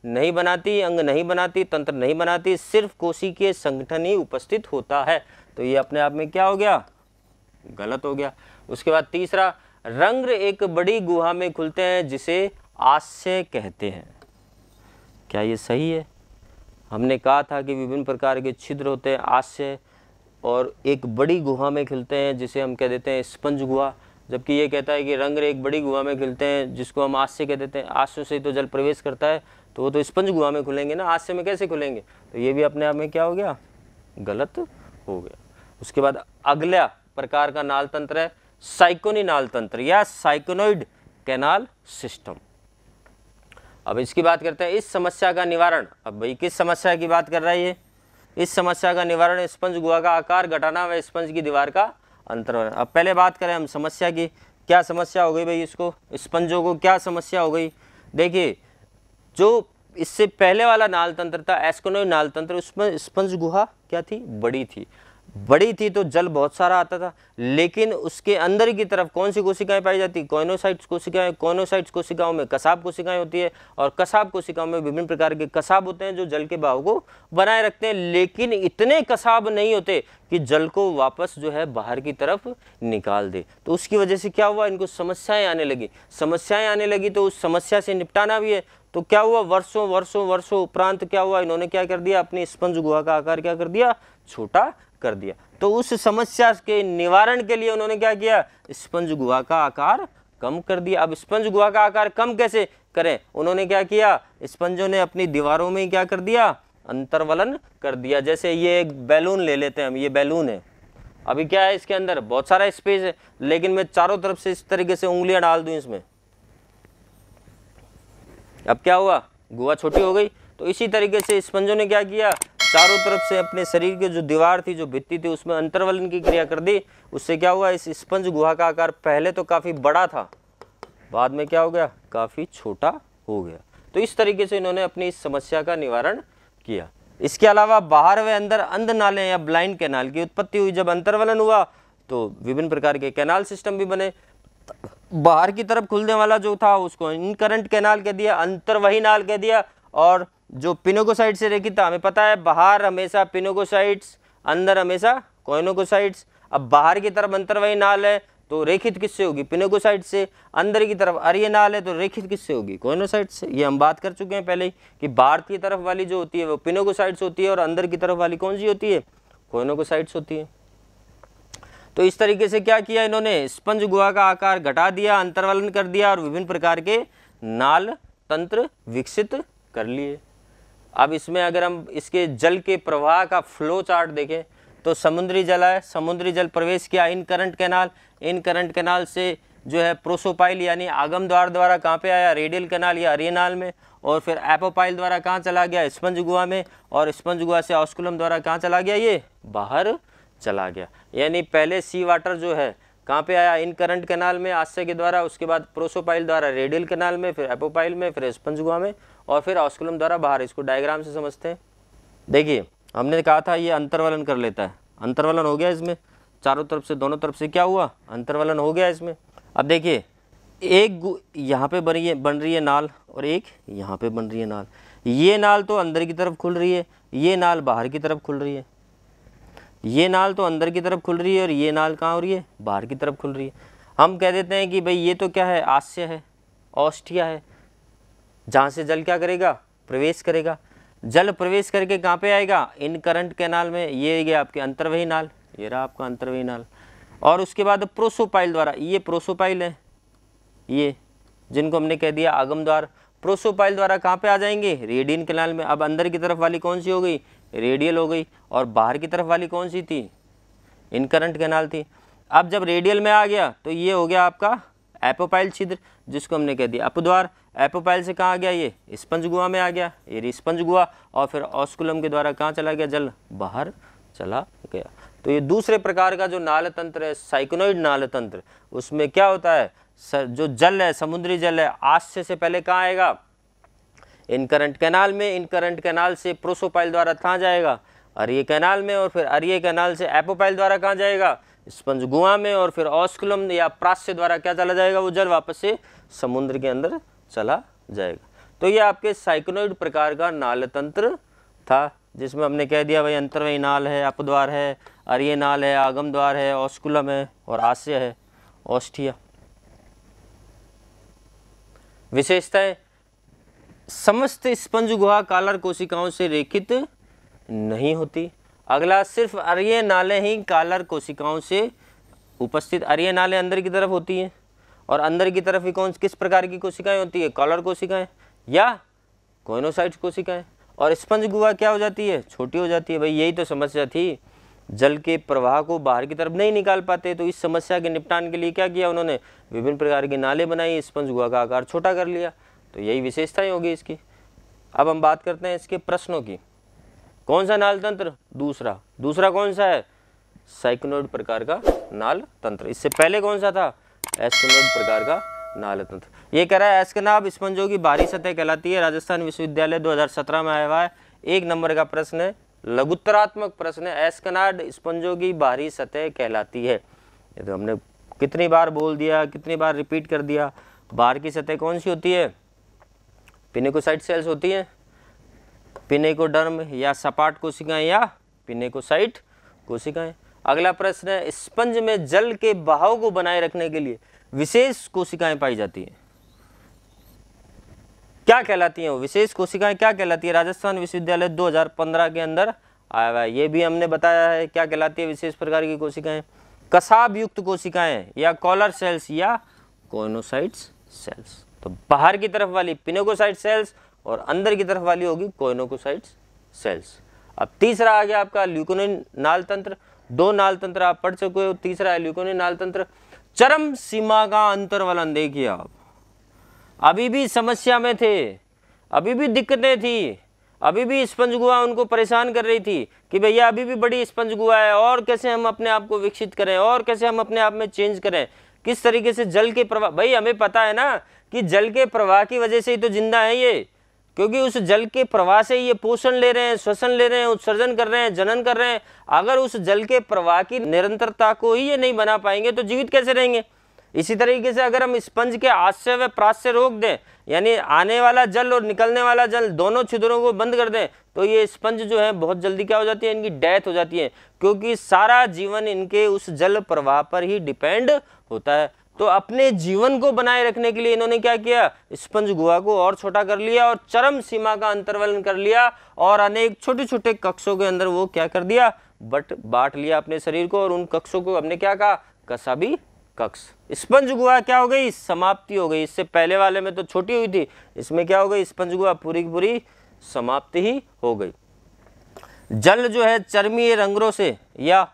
नहीं बनाती अंग नहीं बनाती तंत्र नहीं बनाती सिर्फ कोशिकीय संगठन ही उपस्थित होता है तो ये अपने आप में क्या हो गया गलत हो गया उसके बाद तीसरा रंग एक बड़ी गुहा में खुलते हैं जिसे आश्य कहते हैं क्या ये सही है हमने कहा था कि विभिन्न प्रकार के छिद्र होते हैं आश्य और एक बड़ी गुहा में खिलते हैं जिसे हम कह देते हैं स्पंज गुहा जबकि ये कहता है कि रंग एक बड़ी गुहा में खिलते हैं जिसको हम आश्य कह देते हैं आशय से तो जल प्रवेश करता है तो वो तो स्पंज गुहा में खुलेंगे ना आज में कैसे खुलेंगे तो ये भी अपने आप में क्या हो गया गलत हो गया उसके बाद अगला प्रकार का नाल तंत्र है साइकोनी नाल तंत्र या साइकोनोइड कैनाल सिस्टम अब इसकी बात करते हैं इस समस्या का निवारण अब भाई किस समस्या की बात कर रहा है ये इस समस्या का निवारण स्पंज गुहा का आकार घटाना व स्पंज की दीवार का अंतर अब पहले बात करें हम समस्या की क्या समस्या हो गई भाई इसको स्पंजों को क्या समस्या हो गई देखिए जो इससे पहले वाला नाल तंत्र था एस्कोनो नाल तंत्र उसमें स्पंज गुहा क्या थी बड़ी थी बड़ी थी तो जल बहुत सारा आता था लेकिन उसके अंदर की तरफ कौन सी कोशिकाएं पाई जाती कोनोसाइट्स कोशिकाएं कोनोसाइट्स कोशिकाओं में कसाब कोशिकाएं होती है और कसाब कोशिकाओं में विभिन्न प्रकार के कसाब होते हैं जो जल के भाव को बनाए रखते हैं लेकिन इतने कसाब नहीं होते कि जल को वापस जो है बाहर की तरफ निकाल दे तो उसकी वजह से क्या हुआ इनको समस्याएं आने लगी समस्याएं आने लगी तो उस समस्या से निपटाना भी है तो क्या हुआ वर्षों वर्षों वर्षों उपरांत क्या हुआ इन्होंने क्या कर दिया अपनी स्पंज गुहा का आकार क्या कर दिया छोटा कर दिया तो उस समस्या के निवारण के लिए उन्होंने क्या किया स्पंज गुहा का आकार कम कर दिया अब स्पंज गुहा का आकार कम कैसे करें उन्होंने क्या किया स्पंजों ने अपनी दीवारों में क्या कर दिया अंतर्वलन कर दिया जैसे ये एक बैलून ले लेते हैं हम ये बैलून है अभी क्या है इसके अंदर बहुत सारा स्पेस है लेकिन मैं चारों तरफ से इस तरीके से उंगलियां डाल दूं इसमें अब क्या हुआ गुहा छोटी हो गई तो इसी तरीके से स्पंजों ने क्या किया चारों तरफ से अपने शरीर की जो दीवार थी जो भित्ती थी उसमें अंतर्वलन की क्रिया कर दी उससे क्या हुआ इस स्पंज गुहा का आकार पहले तो काफ़ी बड़ा था बाद में क्या हो गया काफ़ी छोटा हो गया तो इस तरीके से इन्होंने अपनी इस समस्या का निवारण किया इसके अलावा बाहर व अंदर अंध नाले या ब्लाइंड कैनाल की उत्पत्ति हुई जब अंतर्वलन हुआ तो विभिन्न प्रकार के कैनाल सिस्टम भी बने बाहर की तरफ खुलने वाला जो था उसको इनकरंट कैनाल कह दिया अंतर्वही नाल कह दिया और जो पिनोकोसाइट से रेखित था हमें पता है बाहर हमेशा पिनोकोसाइट्स अंदर हमेशा कोइनोकोसाइट्स अब बाहर की तरफ अंतरवाही नाल है तो रेखित किससे होगी पिनोकोसाइट से अंदर की तरफ नाल है तो रेखित किससे होगी कोइनोसाइट से ये हम बात कर चुके हैं पहले ही कि बाहर की तरफ वाली जो होती है वो पिनोकोसाइट्स होती है और अंदर की तरफ वाली कौन सी होती है कोइनोकोसाइट्स होती है तो इस तरीके से क्या किया इन्होंने स्पंज गुहा का आकार घटा दिया अंतर्वलन कर दिया और विभिन्न प्रकार के नाल तंत्र विकसित कर लिए अब इसमें अगर हम इसके जल के प्रवाह का फ्लो चार्ट देखें तो समुद्री जल है समुद्री जल प्रवेश किया incurrent canal incurrent canal से जो है प्रोसोपाइल यानी आगम द्वार द्वारा कहाँ पे आया रेडियल कैनाल या अरियनाल में और फिर एपोपाइल द्वारा कहाँ चला गया स्पंज गुआ में और स्पंज गुआ से ऑस्कुलम द्वारा कहाँ चला गया ये बाहर चला गया यानी पहले सी वाटर जो है कहाँ पे आया इन करंट कनाल में आश्चय के द्वारा उसके बाद प्रोसोपाइल द्वारा रेडियल कनाल में फिर एपोपाइल में फिर गुआ में और फिर ऑस्कुलम द्वारा बाहर इसको डायग्राम से समझते हैं देखिए हमने कहा था ये अंतर्वलन कर लेता है अंतर्वलन हो गया इसमें चारों तरफ से दोनों तरफ से क्या हुआ अंतर्वलन हो गया इसमें अब देखिए एक यहाँ पे बन रही है बन रही है नाल और एक यहाँ पे बन रही है नाल ये नाल तो अंदर की तरफ खुल रही है ये नाल बाहर की तरफ खुल रही है ये नाल तो अंदर की तरफ खुल रही है और ये नाल कहाँ हो रही है बाहर की तरफ खुल रही है हम कह देते हैं कि भाई ये तो क्या है आस्य है ऑस्टिया है जहाँ से जल क्या करेगा प्रवेश करेगा जल प्रवेश करके कहाँ पे आएगा इन करंट कैनाल में ये गया आपके अंतर्वही नाल ये रहा आपका अंतर्वही नाल और उसके बाद प्रोसोपाइल द्वारा ये प्रोसोपाइल है ये जिनको हमने कह दिया आगम द्वार प्रोसोपाइल द्वारा कहाँ पे आ जाएंगे रेडियन कैनाल में अब अंदर की तरफ वाली कौन सी हो गई रेडियल हो गई और बाहर की तरफ वाली कौन सी थी इनकरंट कैनाल थी अब जब रेडियल में आ गया तो ये हो गया आपका एपोपाइल छिद्र जिसको हमने कह दिया अपद्वार एपोपाइल से कहाँ आ गया ये स्पंज गुआ में आ गया ये स्पंज गुआ और फिर ऑस्कुलम के द्वारा कहाँ चला गया जल बाहर चला गया तो ये दूसरे प्रकार का जो नाल तंत्र है साइकोनोइड नाल तंत्र उसमें क्या होता है जो जल है समुद्री जल है आश्चर्य से पहले कहाँ आएगा इन करंट कैनाल में इन करंट कैनाल से प्रोसोपाइल द्वारा कहाँ जाएगा अरिये कैनाल में और फिर अरिये कैनाल से एपोपाइल द्वारा कहाँ जाएगा स्पंज गुआ में और फिर ऑस्कुलम या प्रास्य द्वारा क्या चला जाएगा वो जल वापस से समुद्र के अंदर चला जाएगा तो ये आपके साइक्नोइड प्रकार का नाल तंत्र था जिसमें हमने कह दिया भाई अंतर्वयी नाल है अपद्वार है अरिय नाल है आगम द्वार है ऑस्कुलम है और आस्य है ऑस्टिया विशेषताएं समस्त स्पंज गुहा कालर कोशिकाओं से रेखित नहीं होती अगला सिर्फ अर्य नाले ही कालर कोशिकाओं से उपस्थित अर्य नाले अंदर की तरफ होती हैं और अंदर की तरफ ही कौन किस प्रकार की कोशिकाएं होती है कॉलर कोशिकाएं या कोइनोसाइट कोशिकाएं और स्पंज गुहा क्या हो जाती है छोटी हो जाती है भाई यही तो समस्या थी जल के प्रवाह को बाहर की तरफ नहीं निकाल पाते तो इस समस्या के निपटान के लिए क्या किया उन्होंने विभिन्न प्रकार के नाले बनाए स्पंज गुहा का आकार छोटा कर लिया तो यही विशेषताएं होगी इसकी अब हम बात करते हैं इसके प्रश्नों की कौन सा नाल तंत्र दूसरा दूसरा कौन सा है साइक्नोड प्रकार का नाल तंत्र इससे पहले कौन सा था एस्किनोड प्रकार का नाल तंत्र ये कह रहा है एस्कनाब स्पंजों की बाहरी सतह कहलाती है राजस्थान विश्वविद्यालय 2017 में आया हुआ है एक नंबर का प्रश्न है लघुत्तरात्मक प्रश्न है एस्कनाड स्पंजों की बाहरी सतह कहलाती है ये तो हमने कितनी बार बोल दिया कितनी बार रिपीट कर दिया बाहर की सतह कौन सी होती है पिनेकोसाइट सेल्स होती हैं पिनेकोडर्म या सपाट कोशिकाएं या पिनेकोसाइट कोशिकाएं अगला प्रश्न है स्पंज में जल के बहाव को बनाए रखने के लिए विशेष कोशिकाएं पाई जाती हैं क्या कहलाती हैं वो विशेष कोशिकाएं क्या कहलाती है राजस्थान विश्वविद्यालय 2015 के अंदर आया हुआ है ये भी हमने बताया है क्या कहलाती है विशेष प्रकार की कोशिकाएं कसाब युक्त कोशिकाएं या कॉलर सेल्स या कोनोसाइट्स सेल्स तो बाहर की तरफ वाली पिनोकोसाइट सेल्स और अंदर की तरफ वाली होगी कोइनोकोसाइट सेल्स अब तीसरा आ गया आपका ल्यूकोनिन नाल तंत्र दो नाल तंत्र आप पढ़ चुके हो तीसरा है ल्यूकोनिन नाल तंत्र चरम सीमा का अंतर वलन देखिए आप अभी भी समस्या में थे अभी भी दिक्कतें थी अभी भी स्पंज गुहा उनको परेशान कर रही थी कि भैया अभी भी बड़ी स्पंज गुहा है और कैसे हम अपने आप को विकसित करें और कैसे हम अपने आप में चेंज करें किस तरीके से जल के प्रवाह भाई हमें पता है ना कि जल के प्रवाह की वजह से ही तो जिंदा है ये क्योंकि उस जल के प्रवाह से ये पोषण ले रहे हैं श्वसन ले रहे हैं उत्सर्जन कर रहे हैं जनन कर रहे हैं अगर उस जल के प्रवाह की निरंतरता को ही ये नहीं बना पाएंगे तो जीवित कैसे रहेंगे इसी तरीके से अगर हम स्पंज के आश्रय व प्राश्य रोक दें यानी आने वाला जल और निकलने वाला जल दोनों छिद्रों को बंद कर दें तो ये स्पंज जो है बहुत जल्दी क्या हो जाती है इनकी डेथ हो जाती है क्योंकि सारा जीवन इनके उस जल प्रवाह पर ही डिपेंड होता है तो अपने जीवन को बनाए रखने के लिए इन्होंने क्या किया स्पंज गुहा को और छोटा कर लिया और चरम सीमा का अंतर्वलन कर लिया और अनेक छोटे छोटे कक्षों के अंदर वो क्या कर दिया बट बांट लिया अपने शरीर को और उन कक्षों को हमने क्या कहा कसा भी कक्ष स्पंज गुहा क्या हो गई समाप्ति हो गई इससे पहले वाले में तो छोटी हुई थी इसमें क्या हो गई स्पंज गुहा पूरी की पूरी समाप्ति ही हो गई जल जो है चर्मीय रंगरों से या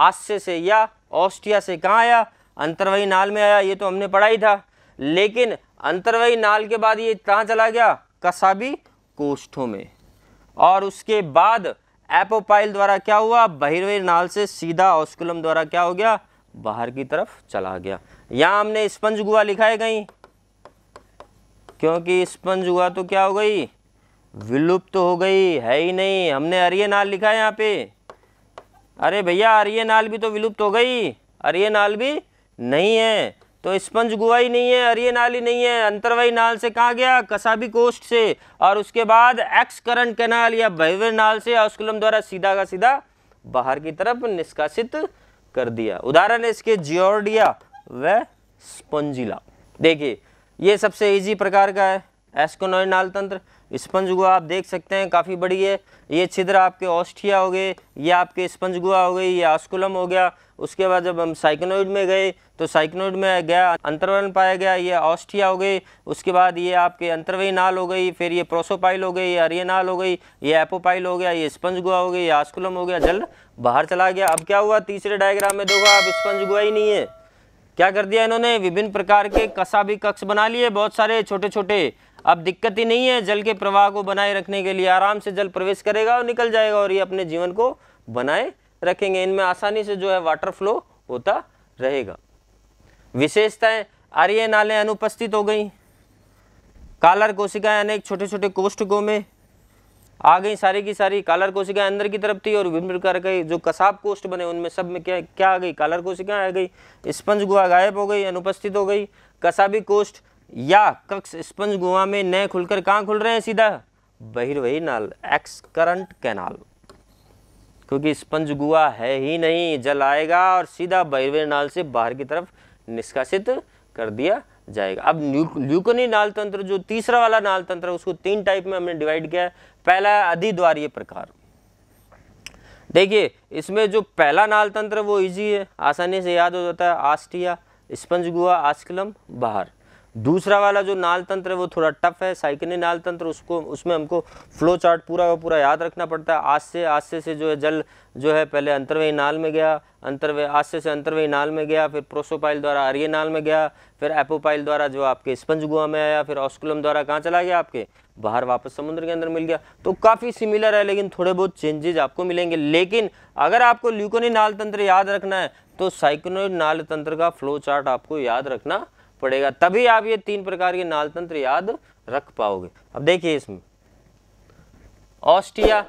आस्य से या औष्टिया से कहाँ आया अंतरवाही नाल में आया ये तो हमने पढ़ा ही था लेकिन अंतरवाही नाल के बाद ये कहाँ चला गया कसाबी कोष्ठों में और उसके बाद एपोपाइल द्वारा क्या हुआ बहिर्वही नाल से सीधा ऑस्कुलम द्वारा क्या हो गया बाहर की तरफ चला गया यहाँ हमने स्पंज गुआ लिखा है कहीं क्योंकि स्पंज गुआ तो क्या हो गई विलुप्त तो हो गई है ही नहीं हमने अरिय नाल लिखा है यहाँ पे अरे भैया अरिय नाल भी तो विलुप्त हो गई अरिय नाल भी नहीं है तो स्पंज गुवाई नहीं है अरिय नाली नहीं है अंतरवाई नाल से कहाँ गया कसाबी कोस्ट से और उसके बाद एक्स करंट कैनाल या बहवे नाल से ऑस्कुलम द्वारा सीधा का सीधा बाहर की तरफ निष्कासित कर दिया उदाहरण है इसके जियोर्डिया व स्पंजिला देखिए ये सबसे इजी प्रकार का है एस्कोनॉइड नाल तंत्र स्पंज गुआ आप देख सकते हैं काफ़ी बड़ी है ये छिद्र आपके ऑस्ट्रिया हो गए ये आपके स्पंज गुआ हो गई ये ऑस्कुलम हो गया उसके बाद जब हम साइक्नोइड में गए तो साइक्नोइड में गया अंतर्वन पाया गया ये ऑस्टिया हो गई उसके बाद ये आपके अंतर्वयी नाल हो गई फिर ये प्रोसोपाइल हो गई ये अरियनाल हो गई ये एपोपाइल हो गया ये स्पंज गुआ हो गई ये आस्कुलम हो गया जल बाहर चला गया अब क्या हुआ तीसरे डायग्राम में देखो आप स्पंज गुआ ही नहीं है क्या कर दिया इन्होंने विभिन्न प्रकार के कसा भी कक्ष बना लिए बहुत सारे छोटे छोटे अब दिक्कत ही नहीं है जल के प्रवाह को बनाए रखने के लिए आराम से जल प्रवेश करेगा और निकल जाएगा और ये अपने जीवन को बनाए रखेंगे इनमें आसानी से जो है वाटर फ्लो होता रहेगा विशेषताएं आर्य नाले अनुपस्थित हो गई कालर कोशिकाएं अनेक छोटे छोटे कोष्ठकों में आ गई सारी की सारी कालर कोशिकाएं अंदर की तरफ थी और विभिन्न प्रकार के जो कसाब कोष्ठ बने उनमें सब में क्या क्या आ गई कालर कोशिकाएं आ गई स्पंज गुहा गायब हो गई अनुपस्थित हो गई कसाबी कोष्ठ या कक्ष स्पंज गुहा में नए खुलकर कहाँ खुल रहे हैं सीधा बहिर्वही नाल एक्स करंट कैनाल क्योंकि स्पंज गुआ है ही नहीं जल आएगा और सीधा बहिर्वे नाल से बाहर की तरफ निष्कासित कर दिया जाएगा अब ल्यूकोनी नाल तंत्र जो तीसरा वाला नाल तंत्र है उसको तीन टाइप में हमने डिवाइड किया है पहला है अधिद्वारीय प्रकार देखिए इसमें जो पहला नाल तंत्र वो इजी है आसानी से याद हो जाता है आस्टिया स्पंज गुआ आस्कलम बाहर दूसरा वाला जो नाल तंत्र है वो थोड़ा टफ है साइकिनी नाल तंत्र उसको उसमें हमको फ्लो चार्ट पूरा का पूरा याद रखना पड़ता है आज से आज से, से जो है जल जो है पहले अंतर्वयी नाल में गया अंतर्वय आज से, से अंतर्वयी नाल में गया फिर प्रोसोपाइल द्वारा आर्य नाल में गया फिर एपोपाइल द्वारा जो आपके स्पंज गुहा में आया फिर ऑस्कुलम द्वारा कहाँ चला गया आपके बाहर वापस समुद्र के अंदर मिल गया तो काफ़ी सिमिलर है लेकिन थोड़े बहुत चेंजेज आपको मिलेंगे लेकिन अगर आपको ल्यूकोनी नाल तंत्र याद रखना है तो साइकोनोइड नाल तंत्र का फ्लो चार्ट आपको याद रखना पड़ेगा तभी आप ये तीन प्रकार के नाल तंत्र याद रख पाओगे अब देखिए इसमें ऑस्टिया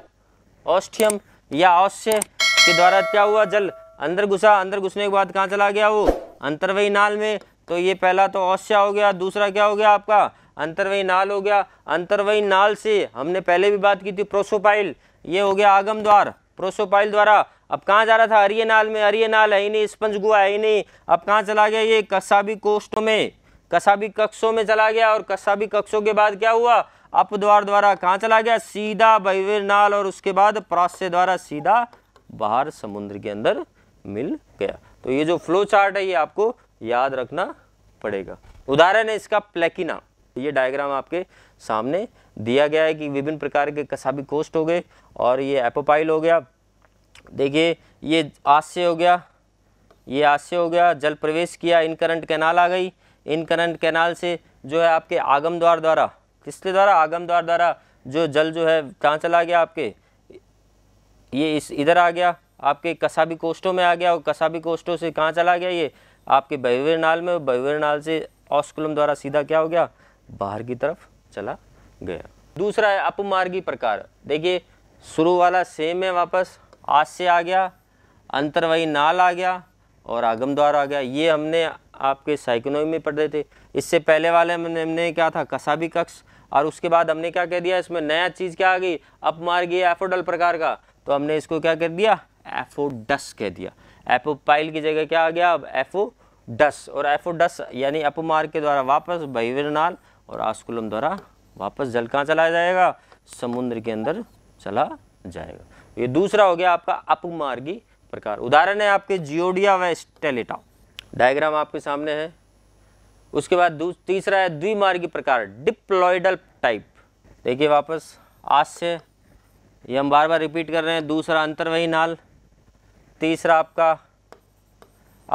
ऑस्टियम या ऑस्य के द्वारा क्या हुआ जल अंदर घुसा अंदर घुसने के बाद कहाँ चला गया वो अंतर्वयी नाल में तो ये पहला तो औस्या हो गया दूसरा क्या हो गया आपका अंतर्वयी नाल हो गया अंतर्वयी नाल से हमने पहले भी बात की थी प्रोसोपाइल ये हो गया आगम द्वार प्रोसोपाइल द्वारा अब कहाँ जा रहा था अरियनाल में अरियनाल है ही नहीं स्पंज गुआ है ही नहीं अब कहाँ चला गया ये कसाबी कोष्टों में कसाबी कक्षों में चला गया और कसाबी कक्षों के बाद क्या हुआ अपद्वार द्वारा कहाँ चला गया सीधा बहिवीर नाल और उसके बाद प्रास्य द्वारा सीधा बाहर समुद्र के अंदर मिल गया तो ये जो फ्लो चार्ट है ये आपको याद रखना पड़ेगा उदाहरण है इसका प्लेकिना ये डायग्राम आपके सामने दिया गया है कि विभिन्न प्रकार के कसाबी कोस्ट हो गए और ये एपोपाइल हो गया देखिए ये आज से हो गया ये आज से हो गया जल प्रवेश किया इन करंट कैनाल आ गई इन करंट कैनाल से जो है आपके आगम द्वार द्वारा किसके द्वारा आगम द्वार द्वारा जो जल जो है कहाँ चला गया आपके ये इस इधर आ गया आपके कसाबी कोष्ठों में आ गया और कसाबी कोष्ठों से कहाँ चला गया ये आपके बहवेर नाल में बहवेर नाल से ऑस्कुलम द्वारा सीधा क्या हो गया बाहर की तरफ चला गया दूसरा है अपमार्गी प्रकार देखिए शुरू वाला सेम है वापस आज से आ गया अंतर्वाही नाल आ गया और आगम द्वार आ गया ये हमने आपके साइकोनोमी में पढ़ रहे थे इससे पहले वाले में हमने क्या था कसाबी कक्ष और उसके बाद हमने क्या कह दिया इसमें नया चीज़ क्या आ गई ये एफोडल प्रकार का तो हमने इसको क्या कर दिया एफोडस कह दिया एपोपाइल की जगह क्या आ गया अब एफोडस और एफोडस यानी अपमार्ग के द्वारा वापस नाल और आस्कुलम द्वारा वापस जल कहाँ चला जाएगा समुद्र के अंदर चला जाएगा ये दूसरा हो गया आपका अपमार्गी प्रकार उदाहरण है आपके जियोडिया व स्टेलिटा डायग्राम आपके सामने है उसके बाद तीसरा है द्विमार्गी प्रकार डिप्लॉयडल टाइप देखिए वापस आज से ये हम बार बार रिपीट कर रहे हैं दूसरा अंतर्वही नाल तीसरा आपका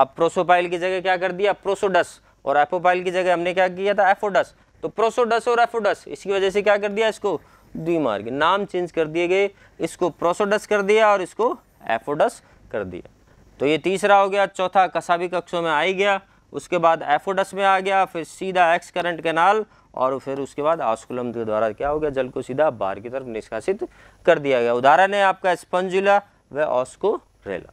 अब प्रोसोपाइल की जगह क्या कर दिया प्रोसोडस और एपोपाइल की जगह हमने क्या किया था एफोडस तो प्रोसोडस और एफोडस इसकी वजह से क्या कर दिया इसको द्विमार्ग नाम चेंज कर दिए गए इसको प्रोसोडस कर दिया और इसको एफोडस कर दिया तो ये तीसरा हो गया चौथा कसाबी कक्षों में आ ही गया उसके बाद एफोडस में आ गया फिर सीधा एक्स करंट कैनाल और फिर उसके बाद आस्कुलम के द्वारा क्या हो गया जल को सीधा बाहर की तरफ निष्कासित कर दिया गया उदाहरण है आपका स्पंजुला व ऑस्को रेला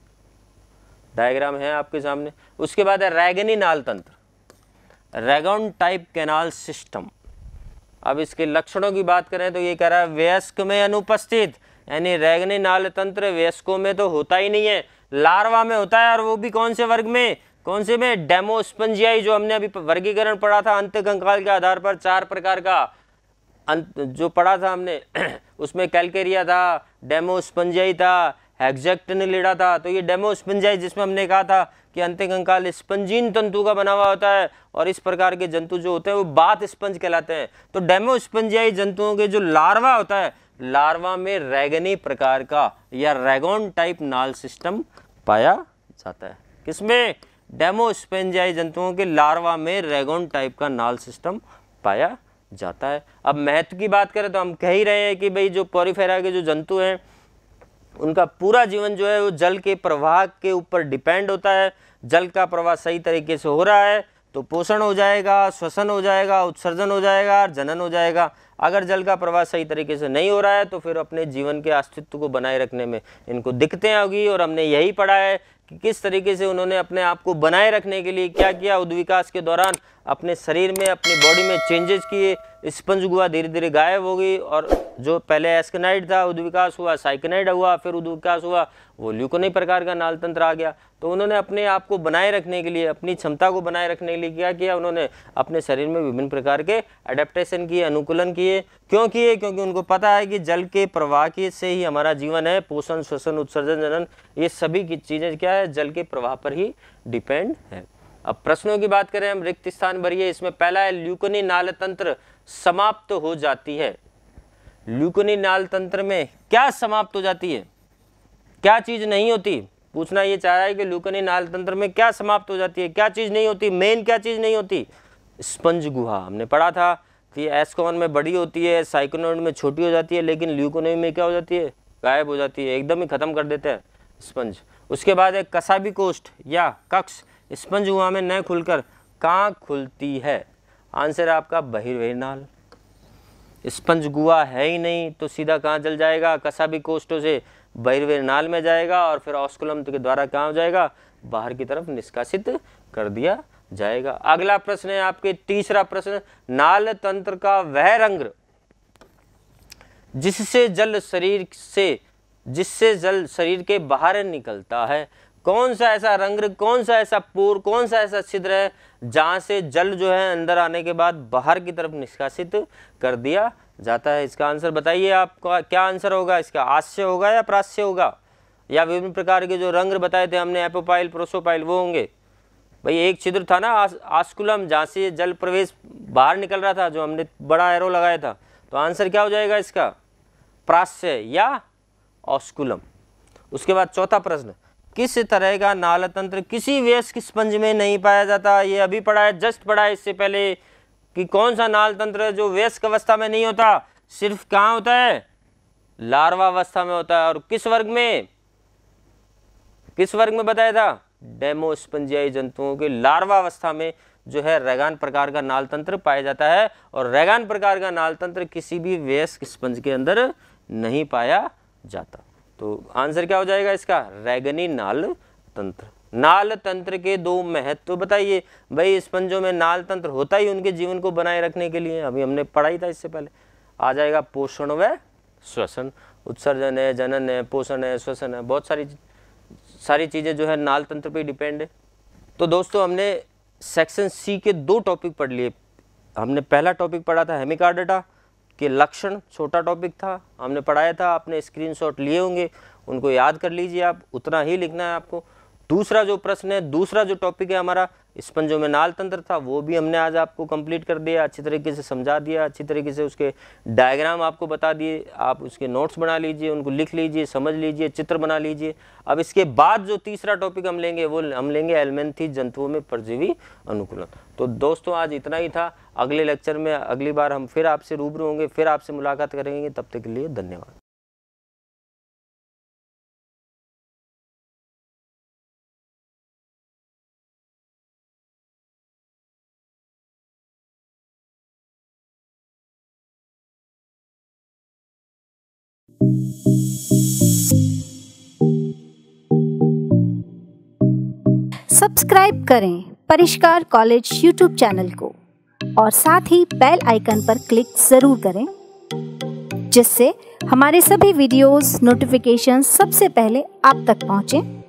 डायग्राम है आपके सामने उसके बाद है रैगनी नाल तंत्र रेगन टाइप कैनाल सिस्टम अब इसके लक्षणों की बात करें तो ये कह रहा है वयस्क में अनुपस्थित यानी रैगनी नाल तंत्र वयस्कों में तो होता ही नहीं है लार्वा में होता है और वो भी कौन से वर्ग में कौन से में डेमोस्पंजियाई जो हमने अभी वर्गीकरण पढ़ा था अंत कंकाल के आधार पर चार प्रकार का अंत जो पढ़ा था हमने *clears throat* उसमें कैलकेरिया था डेमोस्पंजियाई था एग्जैक्ट ने लेड़ा था तो ये डेमो स्पंज है जिसमें हमने कहा था कि अंतिम अंकाल स्पंजीन तंतु का बना हुआ होता है और इस प्रकार के जंतु जो होते हैं वो बात स्पंज कहलाते हैं तो डेमो स्पंजियाई जंतुओं के जो लार्वा होता है लार्वा में रैगनी प्रकार का या रैगोन टाइप नाल सिस्टम पाया जाता है किसमें डेमो स्पेंजाई जंतुओं के लार्वा में रेगोन टाइप का नाल सिस्टम पाया जाता है अब महत्व की बात करें तो हम कह ही रहे हैं कि भाई जो पोरीफेरा के जो जंतु हैं उनका पूरा जीवन जो है वो जल के प्रवाह के ऊपर डिपेंड होता है जल का प्रवाह सही तरीके से हो रहा है तो पोषण हो जाएगा श्वसन हो जाएगा उत्सर्जन हो जाएगा और जनन हो जाएगा अगर जल का प्रवाह सही तरीके से नहीं हो रहा है तो फिर अपने जीवन के अस्तित्व को बनाए रखने में इनको दिक्कतें होगी और हमने यही पढ़ा है कि किस तरीके से उन्होंने अपने आप को बनाए रखने के लिए क्या किया उद्विकास के दौरान अपने शरीर में अपनी बॉडी में चेंजेस किए स्पंज गुआ धीरे धीरे गायब हो गई और जो पहले एस्कनाइड था उद्विकास हुआ साइकनाइड हुआ फिर उद्विकास हुआ वो ल्यूकोनई प्रकार का नाल तंत्र आ गया तो उन्होंने अपने आप को बनाए रखने के लिए अपनी क्षमता को बनाए रखने के लिए क्या किया उन्होंने अपने शरीर में विभिन्न प्रकार के अडेप्टेशन किए अनुकूलन किए क्यों किए क्योंकि उनको पता है कि जल के प्रवाह के से ही हमारा जीवन है पोषण श्वसन उत्सर्जन जनन ये सभी की चीज़ें क्या है जल के प्रवाह पर ही डिपेंड है अब प्रश्नों की बात करें हम रिक्त स्थान भरिए इसमें पहला है ल्यूकोनी नाल तंत्र समाप्त हो जाती है ल्यूकोनी नाल तंत्र में क्या समाप्त हो जाती है क्या चीज़ नहीं होती पूछना ये चाह रहा है कि ल्यूकोनी नाल तंत्र में क्या समाप्त हो जाती है क्या चीज़ नहीं होती मेन क्या चीज़ नहीं होती स्पंज गुहा हमने पढ़ा था कि एस्कोन में बड़ी होती है साइकोनोड में छोटी हो जाती है लेकिन ल्यूकोनी में क्या हो जाती है गायब हो जाती है एकदम ही ख़त्म कर देते हैं स्पंज उसके बाद एक कसाबी कोष्ठ या कक्ष स्पंज गुहा में न खुलकर कहाँ खुलती है आंसर है आपका बहिर्वेनाल स्पंज गुआ है ही नहीं तो सीधा कहाँ चल जाएगा कसा भी कोष्ठों से बहिर्वेनाल में जाएगा और फिर ऑस्कुलम के द्वारा कहाँ हो जाएगा बाहर की तरफ निष्कासित कर दिया जाएगा अगला प्रश्न है आपके तीसरा प्रश्न नाल तंत्र का वह रंग जिससे जल शरीर से जिससे जल शरीर के बाहर निकलता है कौन सा ऐसा रंग कौन सा ऐसा पूर कौन सा ऐसा छिद्र है जहाँ से जल जो है अंदर आने के बाद बाहर की तरफ निष्कासित कर दिया जाता है इसका आंसर बताइए आपका क्या आंसर होगा इसका आश्य होगा या प्राश्य होगा या विभिन्न प्रकार के जो रंग बताए थे हमने एपोपाइल प्रोसोपाइल वो होंगे भाई एक छिद्र था ना आस, आस्कुलम जहाँ से जल प्रवेश बाहर निकल रहा था जो हमने बड़ा एरो लगाया था तो आंसर क्या हो जाएगा इसका प्राश्य या ऑस्कुलम उसके बाद चौथा प्रश्न किस तरह का नाल तंत्र किसी व्यस्क स्पंज में नहीं पाया जाता ये अभी पढ़ा है जस्ट पढ़ा है इससे पहले कि कौन सा नाल तंत्र जो व्यस्क अवस्था में नहीं होता सिर्फ कहाँ होता है लार्वा अवस्था में होता है और किस वर्ग में किस वर्ग में बताया था डेमोस्पंजियाई जंतुओं के लार्वा अवस्था में जो है रैगान प्रकार का नाल तंत्र पाया जाता है और रैगान प्रकार का नाल तंत्र किसी भी व्यस्क स्पंज के अंदर नहीं पाया जाता तो आंसर क्या हो जाएगा इसका रैगनी नाल तंत्र नाल तंत्र के दो महत्व तो बताइए भाई स्पंजों में नाल तंत्र होता ही उनके जीवन को बनाए रखने के लिए अभी हमने पढ़ा ही था इससे पहले आ जाएगा पोषण व श्वसन उत्सर्जन है जनन है पोषण है श्वसन है बहुत सारी सारी चीज़ें जो है नाल तंत्र पे डिपेंड है तो दोस्तों हमने सेक्शन सी के दो टॉपिक पढ़ लिए हमने पहला टॉपिक पढ़ा था हेमिकार्डेटा के लक्षण छोटा टॉपिक था हमने पढ़ाया था आपने स्क्रीनशॉट लिए होंगे उनको याद कर लीजिए आप उतना ही लिखना है आपको दूसरा जो प्रश्न है दूसरा जो टॉपिक है हमारा स्पंजों में नाल तंत्र था वो भी हमने आज आपको कंप्लीट कर दिया अच्छी तरीके से समझा दिया अच्छी तरीके से उसके डायग्राम आपको बता दिए आप उसके नोट्स बना लीजिए उनको लिख लीजिए समझ लीजिए चित्र बना लीजिए अब इसके बाद जो तीसरा टॉपिक हम लेंगे वो हम लेंगे एलमेंथी जंतुओं में परजीवी अनुकूलन तो दोस्तों आज इतना ही था अगले लेक्चर में अगली बार हम फिर आपसे रूबरू होंगे फिर आपसे मुलाकात करेंगे तब तक के लिए धन्यवाद सब्सक्राइब करें परिष्कार कॉलेज यूट्यूब चैनल को और साथ ही बेल आइकन पर क्लिक ज़रूर करें जिससे हमारे सभी वीडियोस नोटिफिकेशन सबसे पहले आप तक पहुंचे